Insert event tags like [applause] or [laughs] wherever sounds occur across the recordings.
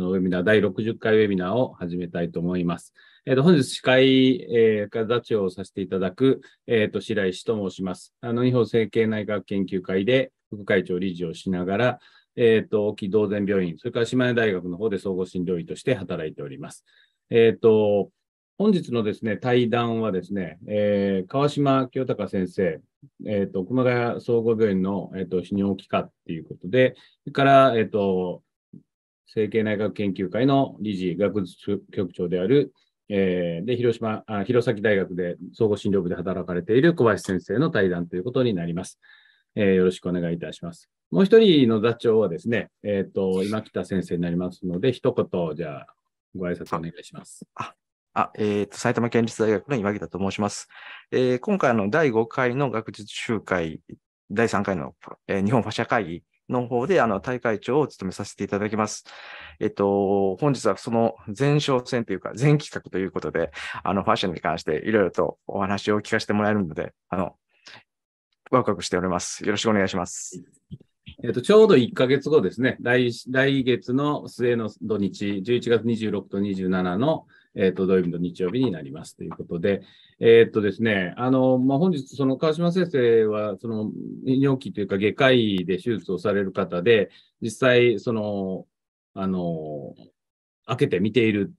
のウェビナー、第60回ウェビナーを始めたいと思います。えっ、ー、と、本日司会、えー、座長をさせていただく、えっ、ー、と、白石と申します。あの、日本整形内科学研究会で副会長理事をしながら、えっ、ー、と、沖道前病院、それから島根大学の方で総合診療医として働いております。えっ、と、本日のですね、対談はですね、えー、川島清隆先生、えっ、ー、と、熊谷総合病院の、えっ、ー、と、泌尿器科っていうことで、それから、えっ、と、成形内学研究会の理事、学術局長である、えー、で、広島あ、弘前大学で総合診療部で働かれている小林先生の対談ということになります。えー、よろしくお願いいたします。もう一人の座長はですね、えっ、ー、と、今北先生になりますので、一言、じゃあ、ご挨拶お願いします。あ、えっ、ー、と、埼玉県立大学の今北と申します。えー、今回の第5回の学術集会、第3回の、えー、日本ファシャ会議の方で、あの、大会長を務めさせていただきます。えっと、本日はその前哨戦というか、前企画ということで、あの、ファッションに関していろいろとお話を聞かせてもらえるので、あの、ワクワクしております。よろしくお願いします。えっと、ちょうど1ヶ月後ですね、来来月の末の土日、11月26と27のえっ、ー、と、土曜日と日曜日になりますということで、えっ、ー、とですね、あの、まあ、本日、その川島先生は、その、尿器というか外科医で手術をされる方で、実際、その、あの、開けて見ている、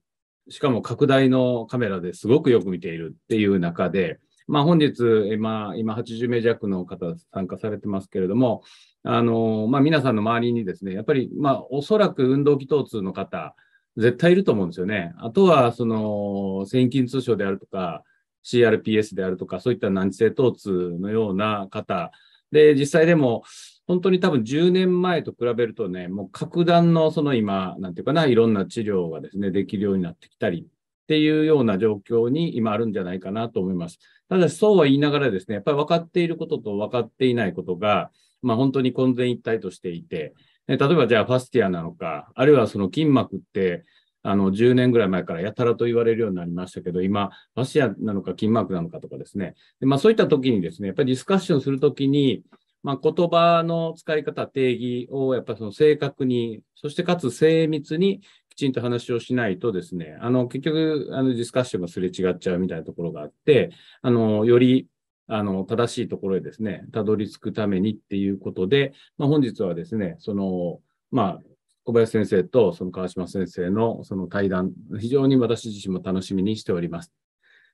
しかも拡大のカメラですごくよく見ているっていう中で、まあ、本日、まあ、今、80名弱の方参加されてますけれども、あの、まあ、皆さんの周りにですね、やっぱり、まあ、おそらく運動器疼痛の方、絶対いると思うんですよね。あとは、その、線筋通症であるとか、CRPS であるとか、そういった難治性疼痛のような方、で、実際でも、本当に多分10年前と比べるとね、もう格段のその今、なんていうかな、いろんな治療がですね、できるようになってきたりっていうような状況に今あるんじゃないかなと思います。ただし、そうは言いながらですね、やっぱり分かっていることと分かっていないことが、まあ本当に混然一体としていて、例えばじゃあファスティアなのか、あるいはその筋膜って、あの10年ぐらい前からやたらと言われるようになりましたけど、今、ファスティアなのか筋膜なのかとかですね、でまあ、そういった時にですね、やっぱりディスカッションするときに、まあ、言葉の使い方、定義をやっぱりその正確に、そしてかつ精密にきちんと話をしないとですね、あの結局あのディスカッションがすれ違っちゃうみたいなところがあって、あのよりあの、正しいところへですね、たどり着くためにっていうことで、まあ、本日はですね、その、まあ、小林先生とその川島先生のその対談、非常に私自身も楽しみにしております。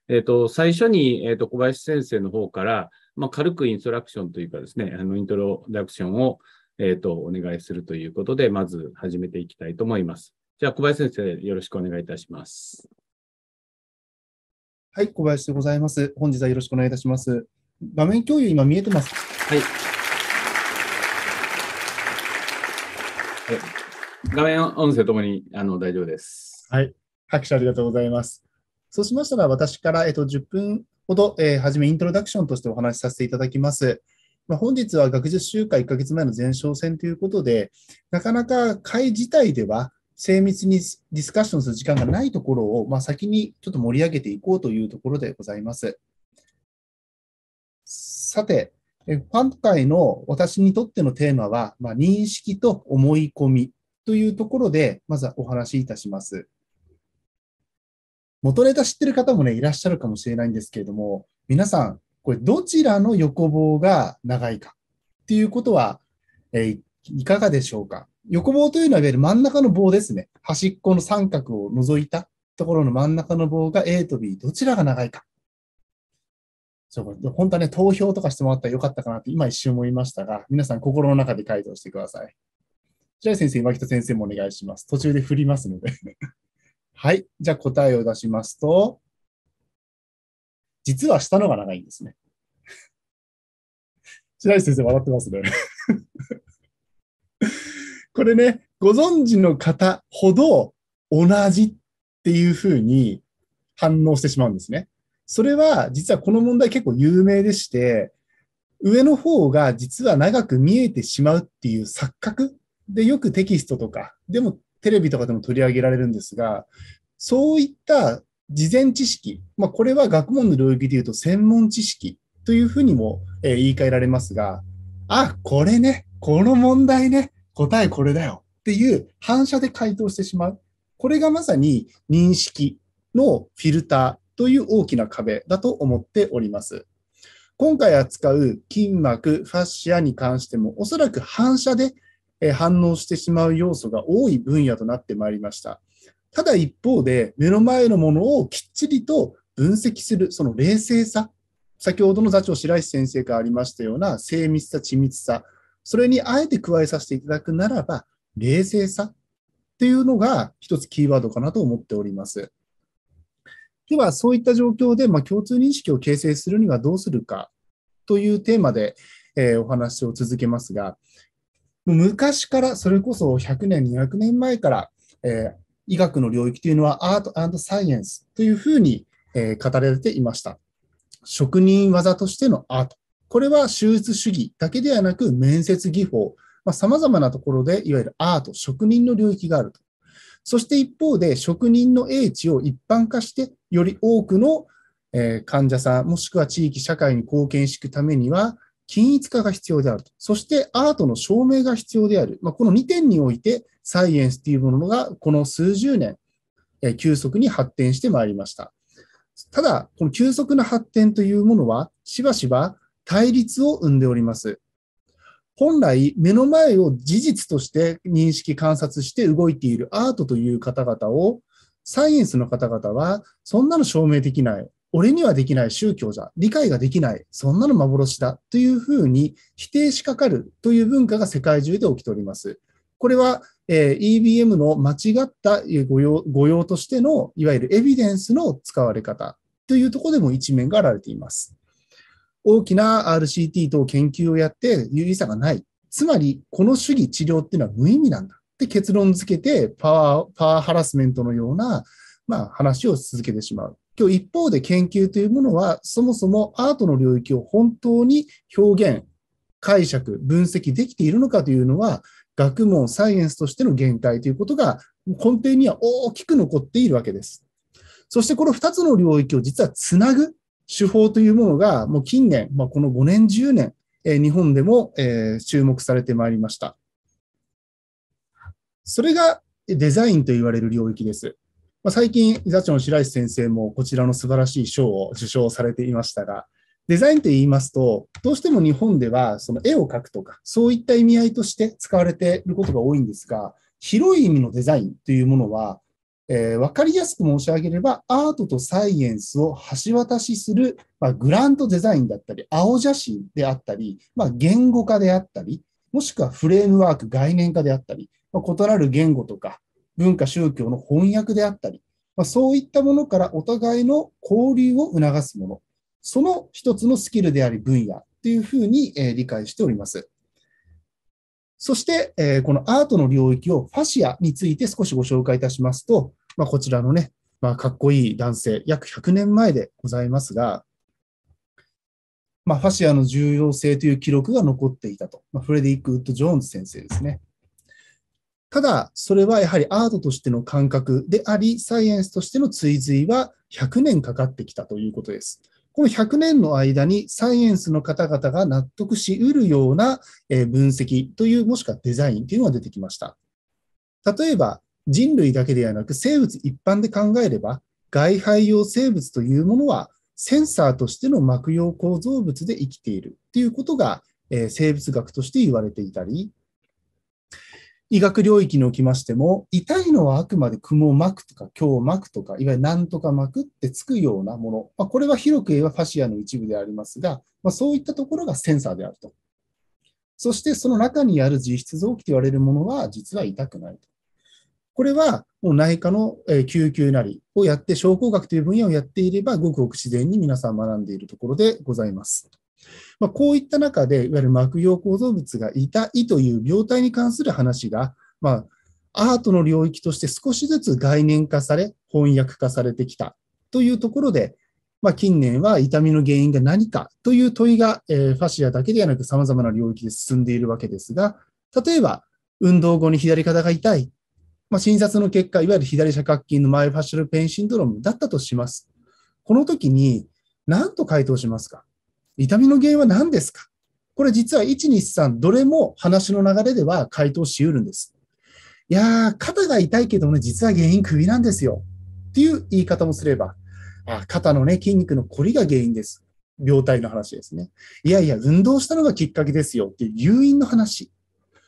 えっ、ー、と、最初に、えっ、ー、と、小林先生の方から、まあ、軽くインストラクションというかですね、あの、イントロダクションを、えっ、ー、と、お願いするということで、まず始めていきたいと思います。じゃあ、小林先生、よろしくお願いいたします。はい、小林でございます。本日はよろしくお願いいたします。画面共有、今見えてます。はい。画面、音声ともにあの大丈夫です。はい。拍手ありがとうございます。そうしましたら、私から、えっと、10分ほど、えー、はじめイントロダクションとしてお話しさせていただきます。まあ、本日は学術集会1ヶ月前の前哨戦ということで、なかなか会自体では精密にディスカッションする時間がないところを、まあ、先にちょっと盛り上げていこうというところでございます。さて、ファン会の私にとってのテーマは、まあ、認識と思い込みというところで、まずはお話しいたします。元ネタ知ってる方もね、いらっしゃるかもしれないんですけれども、皆さん、これどちらの横棒が長いかっていうことは、えいかがでしょうか横棒というのはいわゆる真ん中の棒ですね。端っこの三角を除いたところの真ん中の棒が A と B、どちらが長いか。そう、本当はね、投票とかしてもらったらよかったかなって今一瞬思いましたが、皆さん心の中で回答してください。じゃあ先生、今北先生もお願いします。途中で振りますので [laughs] はい。じゃあ答えを出しますと、実は下のが長いんですね。[laughs] 白石先生笑ってますねこれね、ご存知の方ほど同じっていうふうに反応してしまうんですね。それは実はこの問題結構有名でして、上の方が実は長く見えてしまうっていう錯覚でよくテキストとか、でもテレビとかでも取り上げられるんですが、そういった事前知識、まあ、これは学問の領域で言うと専門知識というふうにも言い換えられますが、あ、これね、この問題ね、答えこれだよっていう反射で回答してしまう。これがまさに認識のフィルターという大きな壁だと思っております。今回扱う筋膜、ファッシアに関してもおそらく反射で反応してしまう要素が多い分野となってまいりました。ただ一方で目の前のものをきっちりと分析するその冷静さ先ほどの座長白石先生からありましたような精密さ、緻密さ、それにあえて加えさせていただくならば、冷静さっていうのが一つキーワードかなと思っております。では、そういった状況で、まあ、共通認識を形成するにはどうするかというテーマで、えー、お話を続けますが、昔から、それこそ100年、200年前から、えー、医学の領域というのはアートサイエンスというふうに、えー、語られていました。職人技としてのアート。これは手術主義だけではなく、面接技法、さまざ、あ、まなところで、いわゆるアート、職人の領域があると。そして一方で、職人の英知を一般化して、より多くの患者さん、もしくは地域、社会に貢献していくためには、均一化が必要であると。そしてアートの証明が必要である。まあ、この2点において、サイエンスというものが、この数十年、急速に発展してまいりました。ただ、この急速な発展というものは、しばしば対立を生んでおります。本来、目の前を事実として認識、観察して動いているアートという方々を、サイエンスの方々は、そんなの証明できない。俺にはできない宗教じゃ。理解ができない。そんなの幻だ。というふうに否定しかかるという文化が世界中で起きております。これは、え EBM の間違った御用御用としての、いわゆるエビデンスの使われ方というところでも一面が現れています。大きな RCT と研究をやって有意差さがない。つまり、この主義治療っていうのは無意味なんだって結論付けて、パワー、パワーハラスメントのような、まあ、話を続けてしまう。今日一方で研究というものは、そもそもアートの領域を本当に表現、解釈、分析できているのかというのは、学問、サイエンスとしての限界ということが根底には大きく残っているわけです。そしてこの2つの領域を実はつなぐ手法というものが、もう近年、まあ、この5年、10年、え日本でも、え注目されてまいりました。それがデザインと言われる領域です。まあ、最近、座長の白石先生もこちらの素晴らしい賞を受賞されていましたが、デザインと言いますと、どうしても日本ではその絵を描くとか、そういった意味合いとして使われていることが多いんですが、広い意味のデザインというものは、えー、分かりやすく申し上げれば、アートとサイエンスを橋渡しする、まあ、グランドデザインだったり、青写真であったり、まあ、言語化であったり、もしくはフレームワーク、概念化であったり、まあ、異なる言語とか文化、宗教の翻訳であったり、まあ、そういったものからお互いの交流を促すもの、その一つのスキルであり分野というふうに、えー、理解しております。そして、えー、このアートの領域をファシアについて少しご紹介いたしますと、まあ、こちらのね、まあ、かっこいい男性、約100年前でございますが、まあ、ファシアの重要性という記録が残っていたと。まあ、フレデリック・ウッド・ジョーンズ先生ですね。ただ、それはやはりアートとしての感覚であり、サイエンスとしての追随は100年かかってきたということです。この100年の間にサイエンスの方々が納得しうるような分析という、もしくはデザインというのが出てきました。例えば、人類だけではなく生物一般で考えれば、外排用生物というものはセンサーとしての膜用構造物で生きているということが生物学として言われていたり、医学領域におきましても、痛いのはあくまで雲膜とか胸膜とか、いわゆるなんとか膜ってつくようなもの。まあ、これは広く言えばファシアの一部でありますが、まあ、そういったところがセンサーであると。そしてその中にある実質臓器と言われるものは実は痛くないと。これはもう内科の救急なりをやって、症候学という分野をやっていれば、ごくごく自然に皆さん学んでいるところでございます。まあ、こういった中で、いわゆる膜葉構造物が痛いという病態に関する話が、まあ、アートの領域として少しずつ概念化され、翻訳化されてきたというところで、まあ、近年は痛みの原因が何かという問いが、えー、ファシアだけではなく様々な領域で進んでいるわけですが、例えば、運動後に左肩が痛い。まあ、診察の結果、いわゆる左斜角筋のマイファシャルペインシンドロームだったとします。この時に何と回答しますか痛みの原因は何ですかこれ実は1、2、3、どれも話の流れでは回答し得るんです。いやー、肩が痛いけどね、実は原因首なんですよ。っていう言い方もすれば、あ肩のね、筋肉の凝りが原因です。病態の話ですね。いやいや、運動したのがきっかけですよっていう誘因の話。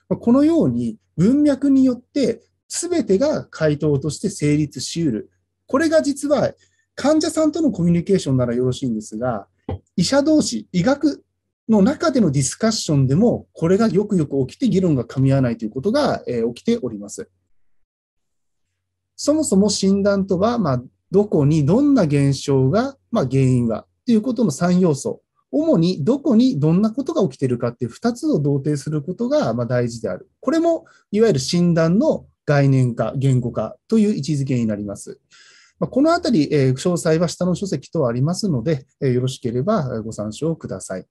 このように文脈によって全てが回答として成立し得る。これが実は患者さんとのコミュニケーションならよろしいんですが、医者同士、医学の中でのディスカッションでも、これがよくよく起きて議論が噛み合わないということが、えー、起きております。そもそも診断とは、まあ、どこにどんな現象が、まあ、原因はということの3要素。主にどこにどんなことが起きているかっていう2つを同定することがま大事である。これもいわゆる診断の概念化、言語化という位置づけになります。まあ、このあたり、えー、詳細は下の書籍とありますので、えー、よろしければご参照ください。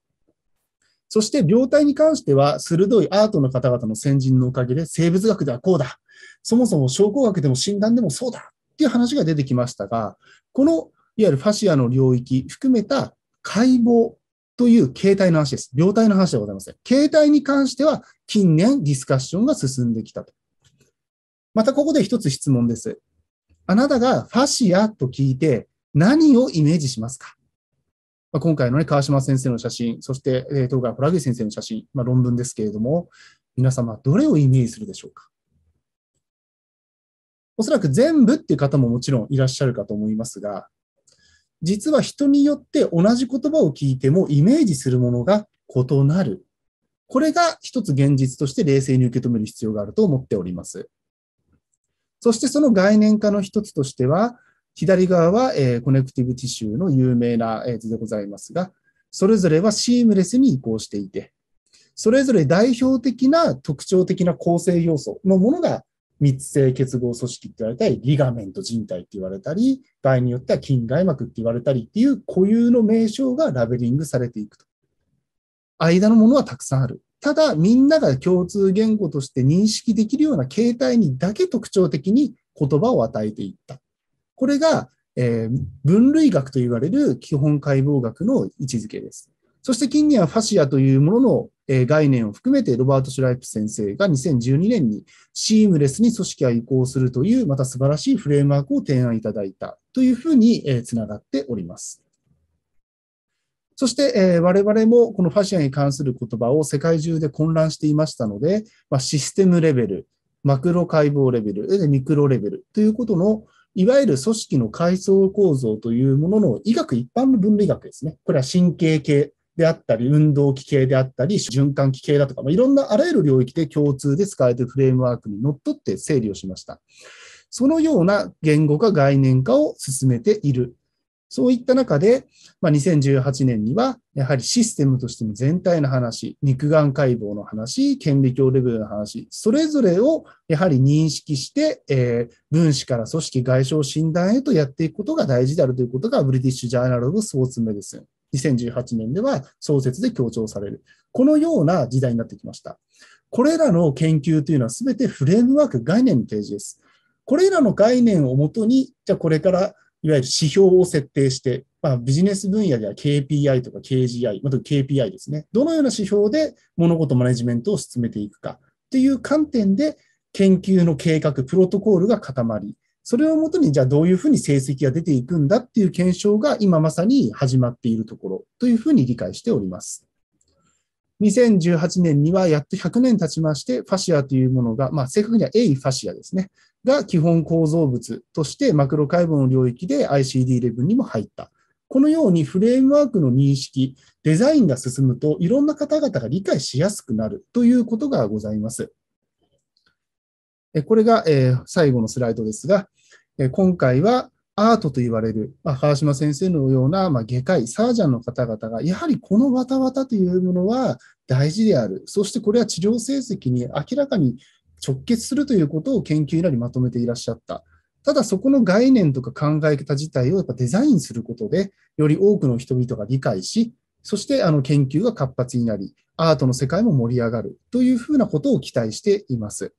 そして、病態に関しては、鋭いアートの方々の先人のおかげで、生物学ではこうだ。そもそも証拠学でも診断でもそうだ。っていう話が出てきましたが、この、いわゆるファシアの領域含めた解剖という形態の話です。病態の話ではございません。形態に関しては、近年ディスカッションが進んできたと。またここで一つ質問です。あなたがファシアと聞いて何をイメージしますかま今回のね、川島先生の写真、そして、えー、東海プラゲ先生の写真、まあ、論文ですけれども、皆様、どれをイメージするでしょうかおそらく全部っていう方ももちろんいらっしゃるかと思いますが、実は人によって同じ言葉を聞いてもイメージするものが異なる。これが一つ現実として冷静に受け止める必要があると思っております。そしてその概念化の一つとしては、左側は、えコネクティブティッシュの有名な図でございますが、それぞれはシームレスに移行していて、それぞれ代表的な特徴的な構成要素のものが密性結合組織って言われたり、リガメント人体って言われたり、場合によっては筋外膜って言われたりっていう固有の名称がラベリングされていくと。間のものはたくさんある。ただ、みんなが共通言語として認識できるような形態にだけ特徴的に言葉を与えていった。これが、えー、分類学と言われる基本解剖学の位置づけです。そして近年はファシアというものの、概念を含めてロバート・シュライプ先生が2012年にシームレスに組織は移行するというまた素晴らしいフレームワークを提案いただいたというふうに、繋つながっております。そして、えー、我々もこのファシアに関する言葉を世界中で混乱していましたので、まあ、システムレベル、マクロ解剖レベル、ミクロレベルということの、いわゆる組織の階層構造というものの医学一般の分類学ですね。これは神経系であったり、運動器系であったり、循環器系だとか、まあ、いろんなあらゆる領域で共通で使われているフレームワークにのっとって整理をしました。そのような言語化概念化を進めているそういった中で、まあ、2018年には、やはりシステムとしての全体の話、肉眼解剖の話、顕微鏡レベルの話、それぞれをやはり認識して、えー、分子から組織外傷診断へとやっていくことが大事であるということが、ブリティッシュ・ジャーナル・オブ・スポーツ・メディスン。2018年では創設で強調される。このような時代になってきました。これらの研究というのは全てフレームワーク概念の提示です。これらの概念をもとに、じゃあこれからいわゆる指標を設定して、まあ、ビジネス分野では KPI とか KGI、また KPI ですね。どのような指標で物事マネジメントを進めていくかっていう観点で、研究の計画、プロトコールが固まり、それをもとに、じゃあどういうふうに成績が出ていくんだっていう検証が今まさに始まっているところというふうに理解しております。2018年にはやっと100年経ちまして、ファシアというものが、まあ、正確にはエイファシアですね。が基本構造物としてマクロ解剖の領域で ICD-11 にも入った。このようにフレームワークの認識、デザインが進むといろんな方々が理解しやすくなるということがございます。これが最後のスライドですが、今回はアートと言われる、まあ、川島先生のような、まあ、外科医、サージャンの方々が、やはりこのわたわたというものは大事である。そしてこれは治療成績に明らかに直結するということを研究なりまとめていらっしゃった。ただそこの概念とか考え方自体をやっぱデザインすることで、より多くの人々が理解し、そしてあの研究が活発になり、アートの世界も盛り上がるというふうなことを期待しています。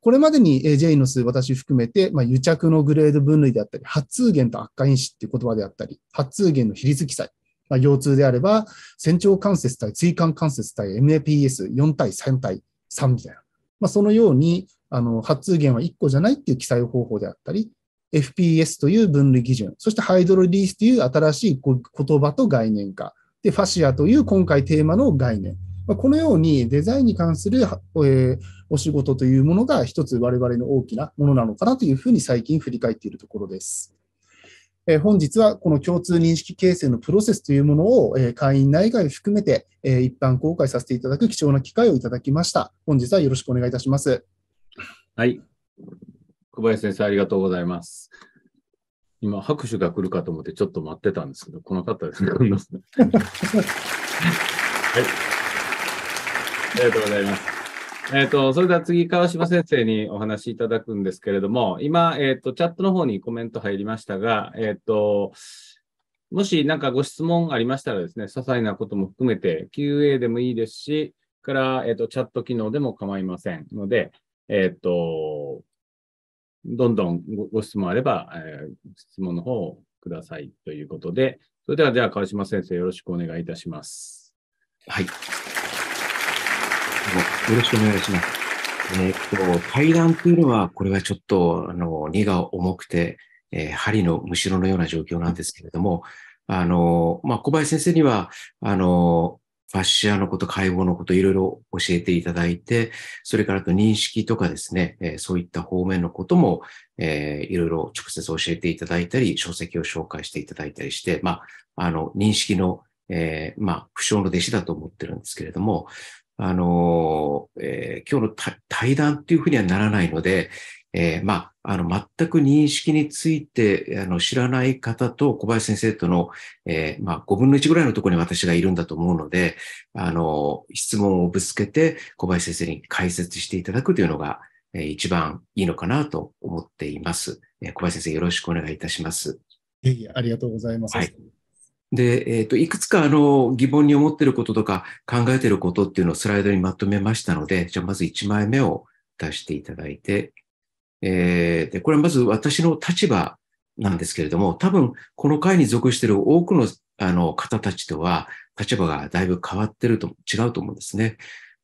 これまでに J の数、私含めて、まあ、癒着のグレード分類であったり、発通源と悪化因子っていう言葉であったり、発通源の比率記載、まあ、腰痛であれば、仙腸関節対椎間関節対 MAPS4 対3対3みたいな。まあ、そのように、あの、発通源は1個じゃないっていう記載方法であったり、FPS という分類基準、そしてハイドロリースという新しい言葉と概念化、で、ファシアという今回テーマの概念。まあ、このようにデザインに関する、えー、お仕事というものが一つ我々の大きなものなのかなというふうに最近振り返っているところです。え本日はこの共通認識形成のプロセスというものを、え会員内外を含めて、え一般公開させていただく貴重な機会をいただきました。本日はよろしくお願いいたします。はい。小林先生、ありがとうございます。今、拍手が来るかと思ってちょっと待ってたんですけど、来なかったですね。[laughs] はい。ありがとうございます。えっ、ー、と、それでは次、川島先生にお話しいただくんですけれども、今、えっ、ー、と、チャットの方にコメント入りましたが、えっ、ー、と、もし何かご質問ありましたらですね、些細なことも含めて QA でもいいですし、から、えっ、と、チャット機能でも構いませんので、えっ、と、どんどんご質問あれば、え質問の方をくださいということで、それではじゃあ川島先生よろしくお願いいたします。はい。よろしくお願いします。えー、っと、対談というのは、これはちょっと、あの、荷が重くて、えー、針のむしろのような状況なんですけれども、あの、まあ、小林先生には、あの、ファッシアのこと、解剖のこと、いろいろ教えていただいて、それからと認識とかですね、えー、そういった方面のことも、えー、いろいろ直接教えていただいたり、書籍を紹介していただいたりして、まあ、あの、認識の、えー、まあ、不詳の弟子だと思ってるんですけれども、あの、えー、今日の対談っていうふうにはならないので、えー、まあ、あの、全く認識について、あの、知らない方と小林先生との、えー、まあ、5分の1ぐらいのところに私がいるんだと思うので、あの、質問をぶつけて小林先生に解説していただくというのが、えー、一番いいのかなと思っています。えー、小林先生、よろしくお願いいたします。ありがとうございます。はいで、えっ、ー、と、いくつかあの、疑問に思っていることとか考えていることっていうのをスライドにまとめましたので、じゃあまず1枚目を出していただいて、えー、で、これはまず私の立場なんですけれども、多分この会に属している多くのあの方たちとは立場がだいぶ変わってると、違うと思うんですね。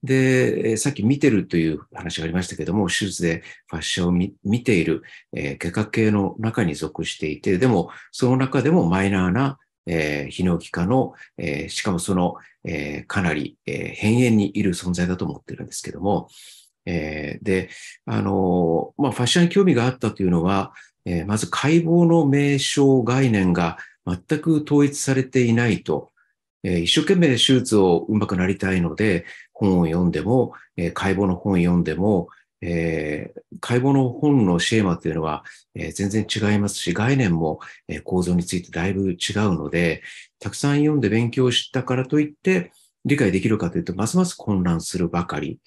で、さっき見てるという話がありましたけども、手術でファッションを見ている、えー、外科系の中に属していて、でも、その中でもマイナーなえー、ヒノキ科の、えー、しかもその、えー、かなり、えー、変縁にいる存在だと思ってるんですけども、えー、で、あのまあ、ファッションに興味があったというのは、えー、まず解剖の名称概念が全く統一されていないと、えー、一生懸命手術をうまくなりたいので、本を読んでも、えー、解剖の本を読んでも、えー、解剖の本のシェーマというのは、えー、全然違いますし、概念も、えー、構造についてだいぶ違うので、たくさん読んで勉強したからといって、理解できるかというと、ますます混乱するばかり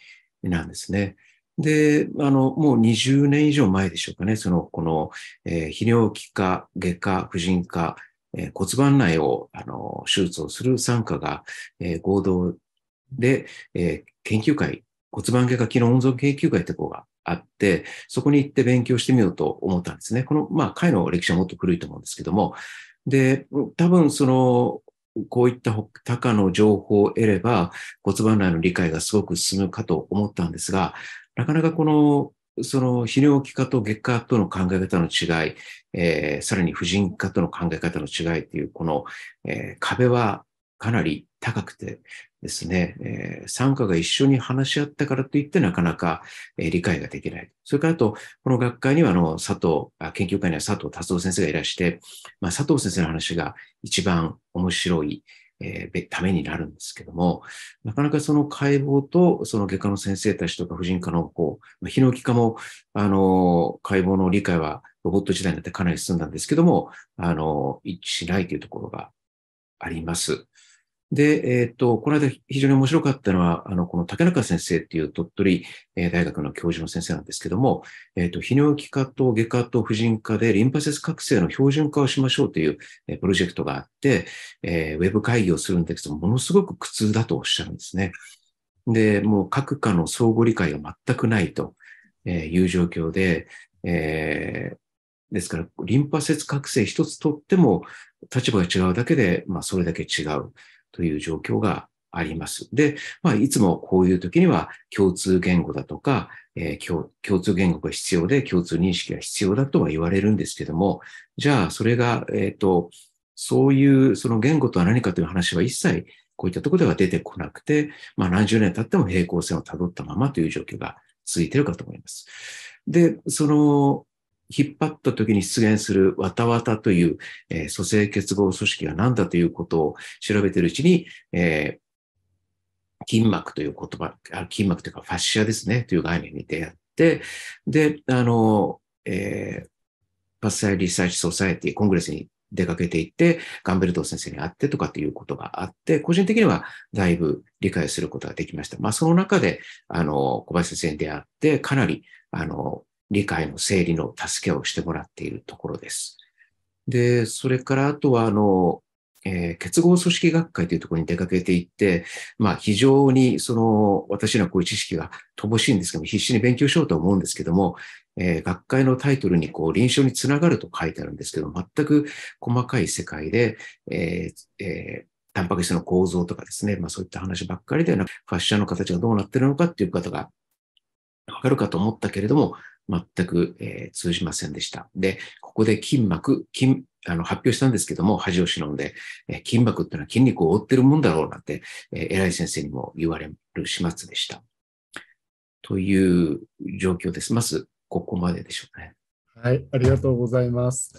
なんですね。で、あの、もう20年以上前でしょうかね、その、この、えー、泌尿器科、外科、婦人科、えー、骨盤内を、あの、手術をする参加が、えー、合同で、えー、研究会骨盤外科機能温存研究会ってこうがあって、そこに行って勉強してみようと思ったんですね。この、まあ、会の歴史はもっと古いと思うんですけども、で、多分その、こういった他の情報を得れば骨盤内の理解がすごく進むかと思ったんですが、なかなかこのその泌尿器科と外科との考え方の違い、えー、さらに婦人科との考え方の違いっていう、この、えー、壁はかなり高くてですね、えー、参加が一緒に話し合ったからといってなかなか、えー、理解ができない。それからあと、この学会にはあの佐藤あ、研究会には佐藤達夫先生がいらして、まあ、佐藤先生の話が一番面白い、えー、ためになるんですけども、なかなかその解剖と、その外科の先生たちとか婦人科のこう、まあ、ヒノキ科も、あの、解剖の理解はロボット時代になってかなり進んだんですけども、あの、一致しないというところがあります。で、えっ、ー、と、この間非常に面白かったのは、あの、この竹中先生っていう鳥取大学の教授の先生なんですけども、えっ、ー、と、泌尿器科と外科と婦人科でリンパ節覚醒の標準化をしましょうというプロジェクトがあって、えー、ウェブ会議をするんですけども、ものすごく苦痛だとおっしゃるんですね。で、もう各科の相互理解が全くないという状況で、えー、ですから、リンパ節覚醒一つとっても立場が違うだけで、まあ、それだけ違う。という状況があります。で、まあ、いつもこういう時には共通言語だとか、えー、共共通言語が必要で共通認識が必要だとは言われるんですけども、じゃあそれが、えっ、ー、と、そういうその言語とは何かという話は一切こういったところでは出てこなくて、まあ何十年経っても平行線をたどったままという状況が続いているかと思います。で、その、引っ張った時に出現するわたわたという、えー、蘇生結合組織が何だということを調べているうちに、えー、筋膜という言葉、筋膜というかファッシアですね、という概念に出会って、で、あの、えー、パスサイリサーチソサエティ、コングレスに出かけていって、ガンベルト先生に会ってとかっていうことがあって、個人的にはだいぶ理解することができました。まあ、その中で、あの、小林先生に出会って、かなり、あの、理解の整理の助けをしてもらっているところです。で、それからあとは、あの、えー、結合組織学会というところに出かけていって、まあ非常にその私のこういう知識が乏しいんですけども、必死に勉強しようと思うんですけども、えー、学会のタイトルにこう臨床につながると書いてあるんですけど、全く細かい世界で、えーえータンパク質の構造とかですね、まあそういった話ばっかりではなく、ファッションの形がどうなってるのかっていう方がわかるかと思ったけれども、全く、えー、通じませんでした。で、ここで筋膜、筋、あの、発表したんですけども、恥を忍んで、えー、筋膜っていうのは筋肉を覆ってるもんだろうなんて、えー、偉い先生にも言われる始末でした。という状況です。まず、ここまででしょうね。はい、ありがとうございます。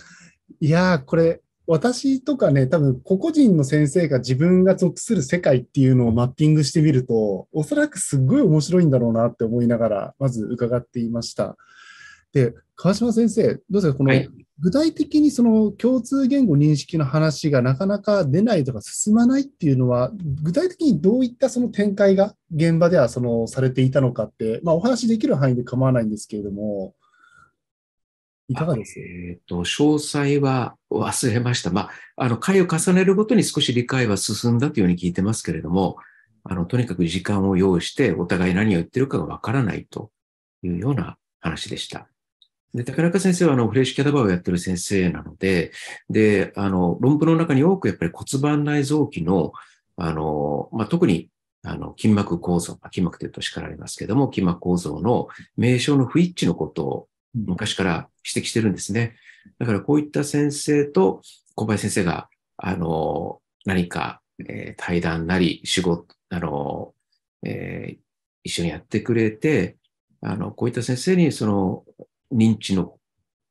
いやー、これ、私とかね、多分個々人の先生が自分が属する世界っていうのをマッピングしてみると、おそらくすっごい面白いんだろうなって思いながら、まず伺っていました。で、川島先生、どうですか、この、具体的にその共通言語認識の話がなかなか出ないとか進まないっていうのは、具体的にどういったその展開が現場ではそのされていたのかって、まあ、お話できる範囲で構わないんですけれども、いかがですえっ、ー、と、詳細は忘れました。まあ、あの、回を重ねるごとに少し理解は進んだというように聞いてますけれども、あの、とにかく時間を要して、お互い何を言ってるかがわからないというような話でした。で、高中先生はあの、フレッシュキャタバーをやってる先生なので、で、あの、論文の中に多くやっぱり骨盤内臓器の、あの、まあ、特に、あの、筋膜構造、筋膜というと叱られますけども、筋膜構造の名称の不一致のことを昔から指摘してるんですね。だからこういった先生と小林先生が、あの、何か、えー、対談なり、仕事、あの、えー、一緒にやってくれて、あの、こういった先生にその認知の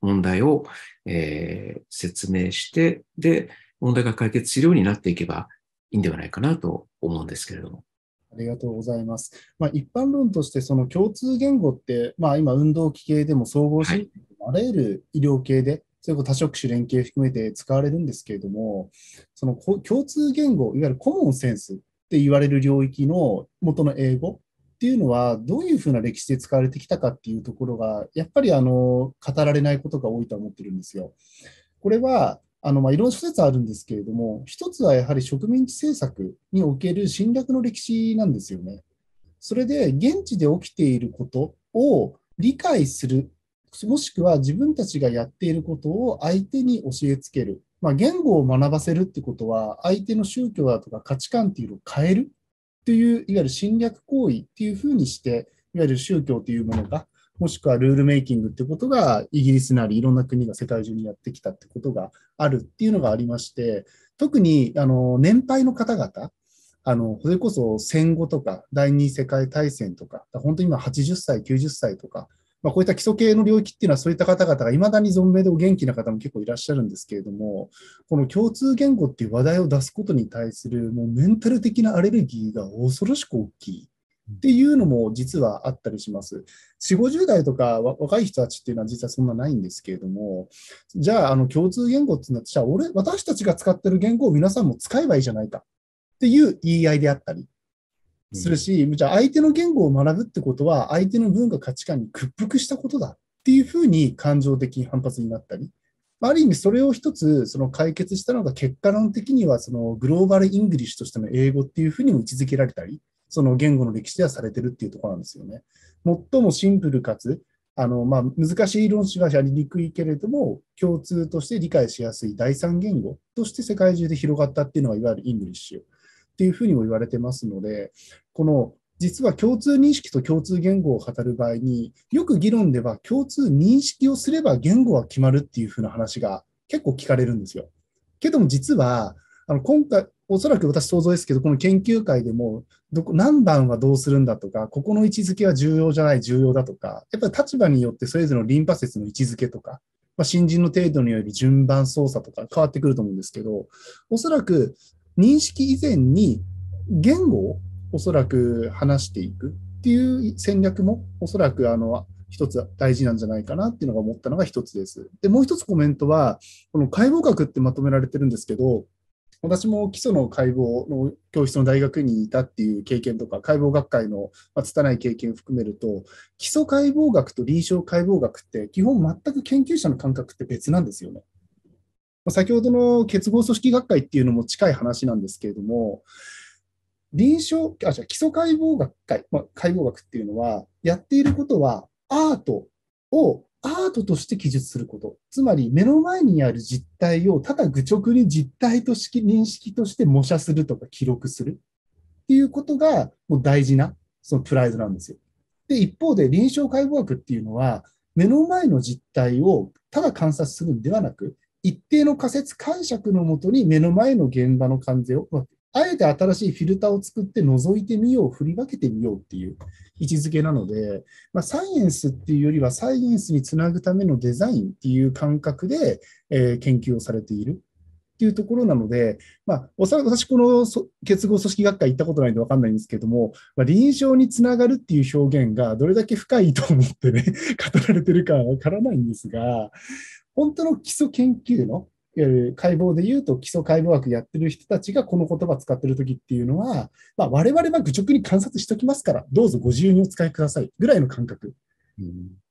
問題を、えー、説明して、で、問題が解決するようになっていけばいいんではないかなと思うんですけれども。ありがとうございます。まあ、一般論として、その共通言語って、まあ、今、運動器系でも総合し、はい、あらゆる医療系で、それこそ多職種連携含めて使われるんですけれども、その共通言語、いわゆるコモンセンスって言われる領域の元の英語っていうのは、どういうふうな歴史で使われてきたかっていうところが、やっぱりあの語られないことが多いと思ってるんですよ。これはあのまあいろんな諸説あるんですけれども、一つはやはり植民地政策における侵略の歴史なんですよね。それで現地で起きていることを理解する、もしくは自分たちがやっていることを相手に教えつける、まあ、言語を学ばせるってことは、相手の宗教だとか価値観っていうのを変えるという、いわゆる侵略行為っていうふうにして、いわゆる宗教というものが、もしくはルールメイキングってことが、イギリスなりいろんな国が世界中にやってきたってことがあるっていうのがありまして、特に、あの、年配の方々、あの、それこそ戦後とか、第二次世界大戦とか、本当に今80歳、90歳とか、まあ、こういった基礎系の領域っていうのはそういった方々がいまだに存命でお元気な方も結構いらっしゃるんですけれども、この共通言語っていう話題を出すことに対するもうメンタル的なアレルギーが恐ろしく大きい。っていうのも実はあったりします。4 50代とか若い人たちっていうのは実はそんなないんですけれども、じゃあ、あの共通言語っていうのは、じゃあ俺、私たちが使ってる言語を皆さんも使えばいいじゃないかっていう言い合いであったり、するし、うん、じゃあ相手の言語を学ぶってことは、相手の文化価値観に屈服したことだっていうふうに感情的に反発になったり、ある意味それを一つその解決したのが結果論的にはそのグローバルイングリッシュとしての英語っていうふうにも位置づけられたり、その言語の歴史ではされてるっていうところなんですよね。最もシンプルかつ、あのまあ、難しい論旨はやりにくいけれども、共通として理解しやすい第三言語として世界中で広がったっていうのが、いわゆるイングリッシュ。っていうふうにも言われてますので、この実は共通認識と共通言語を語る場合によく議論では共通認識をすれば言語は決まるっていうふうな話が結構聞かれるんですよ。けども実はあの今回おそらく私想像ですけどこの研究会でもどこ何番はどうするんだとかここの位置づけは重要じゃない重要だとかやっぱり立場によってそれぞれのリンパ節の位置づけとか、まあ、新人の程度により順番操作とか変わってくると思うんですけどおそらく認識以前に言語をおそらく話していくっていう戦略もおそらくあの一つ大事なんじゃないかなっていうのが思ったのが一つです。で、もう一つコメントは、この解剖学ってまとめられてるんですけど、私も基礎の解剖の教室の大学にいたっていう経験とか、解剖学会の拙い経験を含めると、基礎解剖学と臨床解剖学って基本全く研究者の感覚って別なんですよね。先ほどの結合組織学会っていうのも近い話なんですけれども、臨床、あ、じゃ基礎解剖学会、まあ、解剖学っていうのは、やっていることはアートをアートとして記述すること。つまり目の前にある実態をただ愚直に実態とし認識として模写するとか記録するっていうことがもう大事なそのプライドなんですよ。で、一方で臨床解剖学っていうのは目の前の実態をただ観察するんではなく、一定の仮説解釈のもとに目の前の現場の関税を、あ、えて新しいフィルターを作って覗いてみよう、振り分けてみようっていう位置づけなので、まあ、サイエンスっていうよりはサイエンスにつなぐためのデザインっていう感覚で、えー、研究をされているっていうところなので、まあ、おそらく私、この結合組織学会行ったことないんで分かんないんですけども、まあ、臨床につながるっていう表現がどれだけ深いと思ってね、語られてるかは分からないんですが、本当の基礎研究の、いわゆる解剖で言うと基礎解剖学やってる人たちがこの言葉使ってる時っていうのは、まあ、我々は愚直に観察しておきますから、どうぞご自由にお使いくださいぐらいの感覚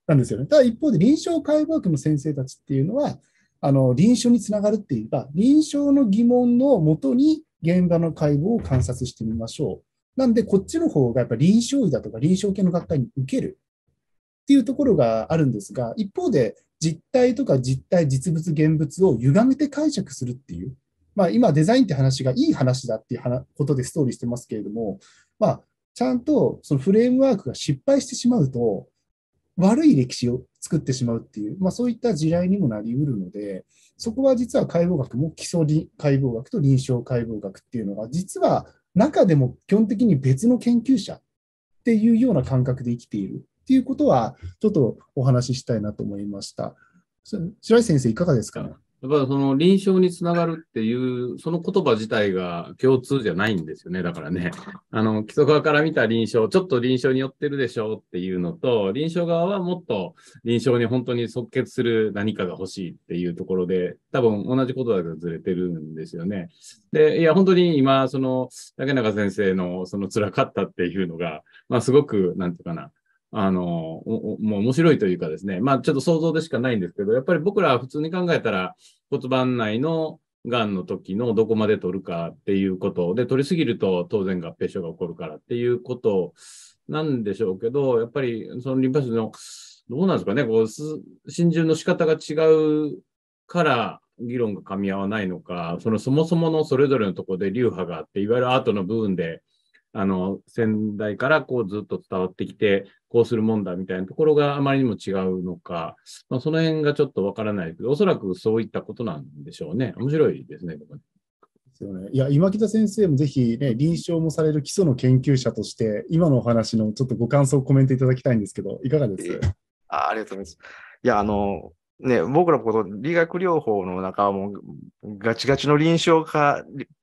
なんですよね。ただ一方で臨床解剖学の先生たちっていうのは、あの臨床につながるっていうか、臨床の疑問のもとに現場の解剖を観察してみましょう。なんで、こっちの方がやっぱ臨床医だとか臨床系の学会に受けるっていうところがあるんですが、一方で、実体とか実体、実物、現物を歪めて解釈するっていう、まあ、今、デザインって話がいい話だっていうことでストーリーしてますけれども、まあ、ちゃんとそのフレームワークが失敗してしまうと、悪い歴史を作ってしまうっていう、まあ、そういった地雷にもなりうるので、そこは実は解剖学も基礎解剖学と臨床解剖学っていうのが、実は中でも基本的に別の研究者っていうような感覚で生きている。っていうことは、ちょっとお話ししたいなと思いました。白石先生、いかがですか、ね、やっぱりその臨床につながるっていう、その言葉自体が共通じゃないんですよね。だからね、あの、基礎側から見た臨床、ちょっと臨床に寄ってるでしょうっていうのと、臨床側はもっと臨床に本当に即決する何かが欲しいっていうところで、多分同じことだけどずれてるんですよね。で、いや、本当に今、その、竹中先生のその辛かったっていうのが、まあすごく、なんていうかな、あの、もう面白いというかですね、まあちょっと想像でしかないんですけど、やっぱり僕らは普通に考えたら骨盤内のがんの時のどこまで取るかっていうことで、取りすぎると当然合併症が起こるからっていうことなんでしょうけど、やっぱりそのリンパ腫の、どうなんですかね、こう、浸潤の仕方が違うから議論が噛み合わないのか、そのそもそものそれぞれのところで流派があって、いわゆるアートの部分で、あの、先代からこうずっと伝わってきて、こうするもんだみたいなところがあまりにも違うのか、まあ、その辺がちょっとわからないけど、おそらくそういったことなんでしょうね。面白いですね、ここですよね。いや、今北先生もぜひね、臨床もされる基礎の研究者として、今のお話のちょっとご感想をコメントいただきたいんですけど、いかがですか、あありがとうございます。いや、あの、ね、僕らのこと、理学療法の中はもう、ガチガチの臨床家、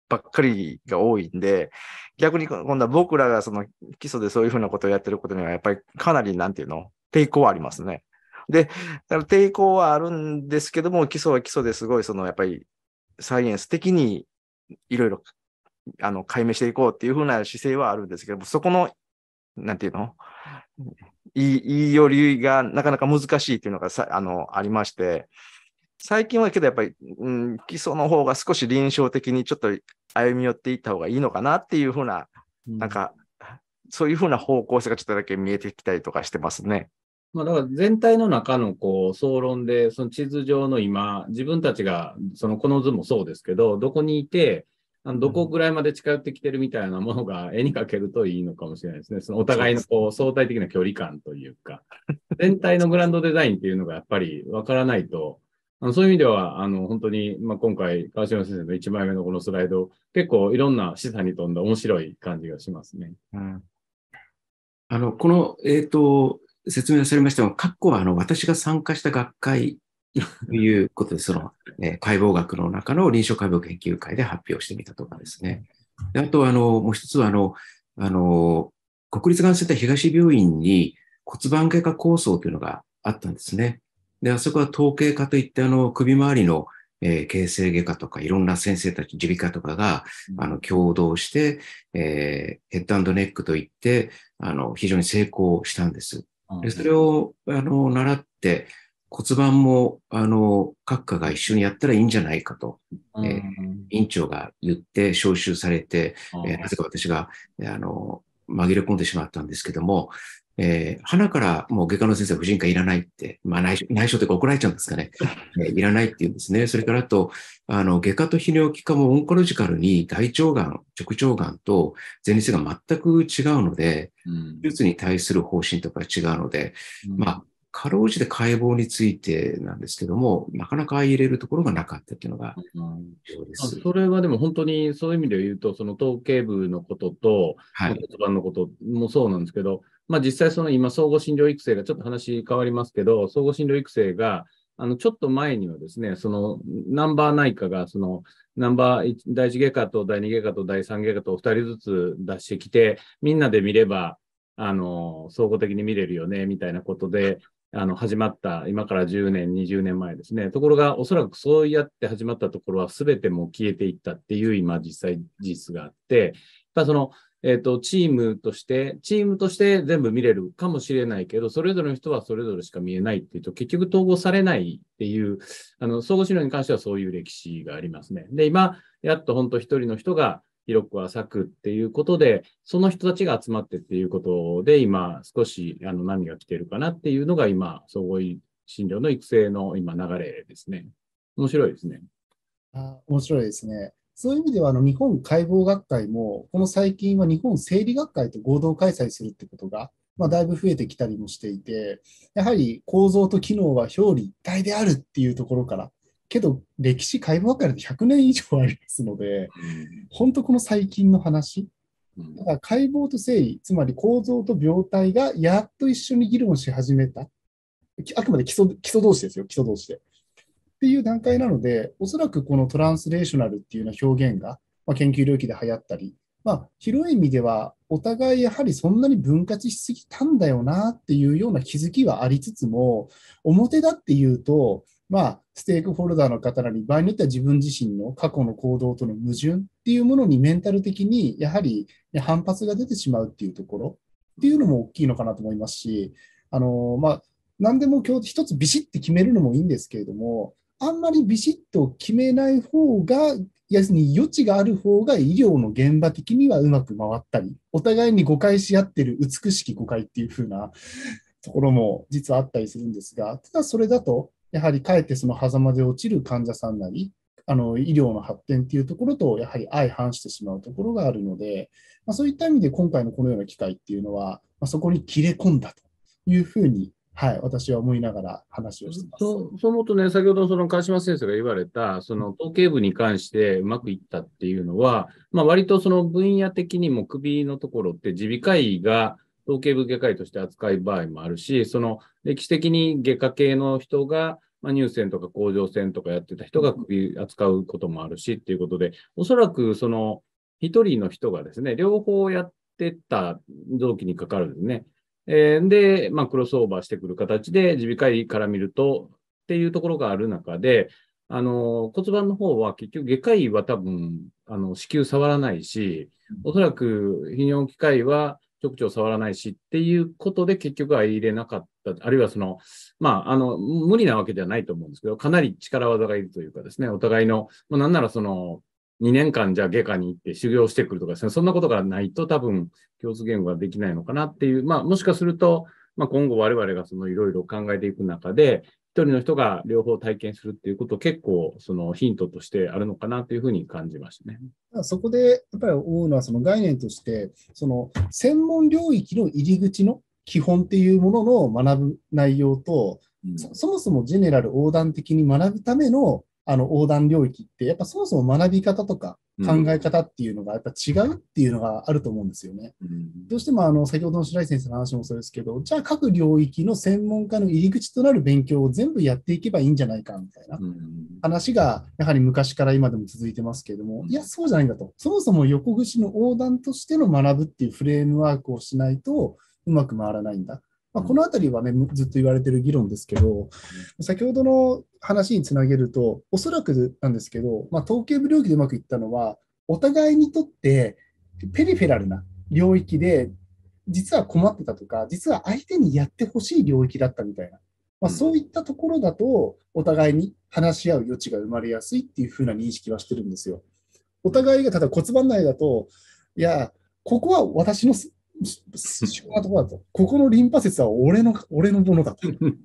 ばっかりが多いんで、逆に今度は僕らがその基礎でそういうふうなことをやってることには、やっぱりかなり、なんていうの、抵抗はありますね。で、だから抵抗はあるんですけども、基礎は基礎ですごい、そのやっぱりサイエンス的にいろいろあの解明していこうっていうふうな姿勢はあるんですけども、そこの、なんていうの、いいよりがなかなか難しいっていうのがさあのありまして、最近はけどやっぱり、うん、基礎の方が少し臨床的にちょっと歩み寄っていった方がいいのかなっていうふうな、うん、なんか、そういうふうな方向性がちょっとだけ見えてきたりとかしてますね。まあ、だから全体の中のこう総論で、その地図上の今、自分たちが、そのこの図もそうですけど、どこにいて、あのどこぐらいまで近寄ってきてるみたいなものが絵に描けるといいのかもしれないですね。そのお互いのこう相対的な距離感というか、全体のグランドデザインっていうのがやっぱりわからないと、あのそういう意味では、あの、本当に、まあ、今回、川島先生の1枚目のこのスライド、結構いろんな示唆に富んだ面白い感じがしますね。うん、あの、この、えっ、ー、と、説明されましたが、過去は、あの、私が参加した学会ということで、その、えー、解剖学の中の臨床解剖研究会で発表してみたとかですね。であと、あの、もう一つは、あの、あの、国立がんセンター東病院に骨盤外科構想というのがあったんですね。で、あそこは統計科といって、あの、首周りの、えー、形成外科とか、いろんな先生たち、耳鼻科とかが、あの、共同して、えー、ヘッドネックといって、あの、非常に成功したんです。でそれを、あの、習って、骨盤も、あの、各科が一緒にやったらいいんじゃないかと、えー、院長が言って招集されて、えー、なぜか私が、あの、紛れ込んでしまったんですけども、えー、花からもう外科の先生婦人科いらないって、まあ内緒、内緒というか怒られちゃうんですかね。[laughs] えー、いらないっていうんですね。それからあと、あの、外科と泌尿器科もオンコロジカルに大腸がん、直腸がんと前立腺が全く違うので、うん、手術に対する方針とか違うので、うん、まあ、かろうじて解剖についてなんですけども、なかなか入れるところがなかったっていうのが、うん、それはでも本当にそういう意味で言うと、その統計部のことと、はい、骨盤のこともそうなんですけど、まあ、実際その今、総合診療育成がちょっと話変わりますけど、総合診療育成が、あの、ちょっと前にはですね、その、ナンバー内科が、その、ナンバー、第1外科と第2外科と第3外科と2人ずつ出してきて、みんなで見れば、あの、総合的に見れるよね、みたいなことで、あの、始まった、今から10年、20年前ですね。ところが、おそらくそうやって始まったところは、すべてもう消えていったっていう、今、実際、事実があって、その、えっ、ー、と、チームとして、チームとして全部見れるかもしれないけど、それぞれの人はそれぞれしか見えないっていうと、結局統合されないっていう、あの、総合資料に関してはそういう歴史がありますね。で、今、やっと本当一人の人が広く浅くっていうことで、その人たちが集まってっていうことで、今、少し、あの、何が来てるかなっていうのが、今、総合診療の育成の今流れですね。面白いですね。あ面白いですね。そういう意味ではあの日本解剖学会も、この最近は日本生理学会と合同開催するってことが、まあ、だいぶ増えてきたりもしていて、やはり構造と機能は表裏一体であるっていうところから、けど歴史解剖学会で100年以上ありますので、本当この最近の話、だから解剖と生理、つまり構造と病態がやっと一緒に議論し始めた、あくまで基礎基礎同士ですよ、基礎同士で。っていう段階なので、おそらくこのトランスレーショナルっていうような表現が、まあ、研究領域で流行ったり、まあ、広い意味では、お互いやはりそんなに分割しすぎたんだよなっていうような気づきはありつつも、表だっていうと、まあ、ステークホルダーの方らに、場合によっては自分自身の過去の行動との矛盾っていうものにメンタル的にやはり反発が出てしまうっていうところっていうのも大きいのかなと思いますし、あのまあ、何でも今日一つビシッて決めるのもいいんですけれども、あんまりビシッと決めない方が、要するに余地がある方が医療の現場的にはうまく回ったり、お互いに誤解し合ってる美しき誤解っていう風なところも実はあったりするんですが、ただそれだと、やはりかえってその狭間で落ちる患者さんなり、あの医療の発展っていうところとやはり相反してしまうところがあるので、まあ、そういった意味で今回のこのような機会っていうのは、まあ、そこに切れ込んだというふうにはい、私は思いながら話をしてます。そう思うとね、先ほどその川島先生が言われた、その統計部に関してうまくいったっていうのは、まあ割とその分野的にも首のところって耳鼻科医が統計部外科医として扱う場合もあるし、その歴史的に外科系の人が、まあ、乳腺とか甲状腺とかやってた人が首扱うこともあるしっていうことで、おそらくその一人の人がですね、両方やってた臓器にかかるんですね。えで、まあ、クロスオーバーしてくる形で、耳鼻科医から見るとっていうところがある中で、あの骨盤の方は結局、外科医は多分、あの子宮触らないし、おそらく泌尿器科医は直腸触らないしっていうことで結局は入れなかった、あるいはその、まあ、あの、無理なわけではないと思うんですけど、かなり力技がいるというかですね、お互いの、まなんならその、2年間じゃあ外科に行って修行してくるとかですね、そんなことがないと多分共通言語ができないのかなっていう、まあもしかすると、まあ今後我々がそのいろいろ考えていく中で、一人の人が両方体験するっていうこと結構そのヒントとしてあるのかなというふうに感じましたね。そこでやっぱり思うのはその概念として、その専門領域の入り口の基本っていうものの学ぶ内容と、そもそもジェネラル横断的に学ぶためのあの横断領域って、やっぱそもそも学び方とか考え方っていうのがやっぱ違うっていうのがあると思うんですよね。うん、どうしてもあの先ほどの白井先生の話もそうですけど、じゃあ各領域の専門家の入り口となる勉強を全部やっていけばいいんじゃないかみたいな話がやはり昔から今でも続いてますけれども、いや、そうじゃないんだと。そもそも横串の横断としての学ぶっていうフレームワークをしないとうまく回らないんだ。まあ、このあたりはね、ずっと言われてる議論ですけど、先ほどの話につなげると、おそらくなんですけど、まあ、統計部領域でうまくいったのは、お互いにとってペリフェラルな領域で、実は困ってたとか、実は相手にやってほしい領域だったみたいな、まあ、そういったところだと、お互いに話し合う余地が生まれやすいっていうふうな認識はしてるんですよ。お互いがただ骨盤内だと、いや、ここは私の主こだと、ここのリンパ節は俺の、俺のものだという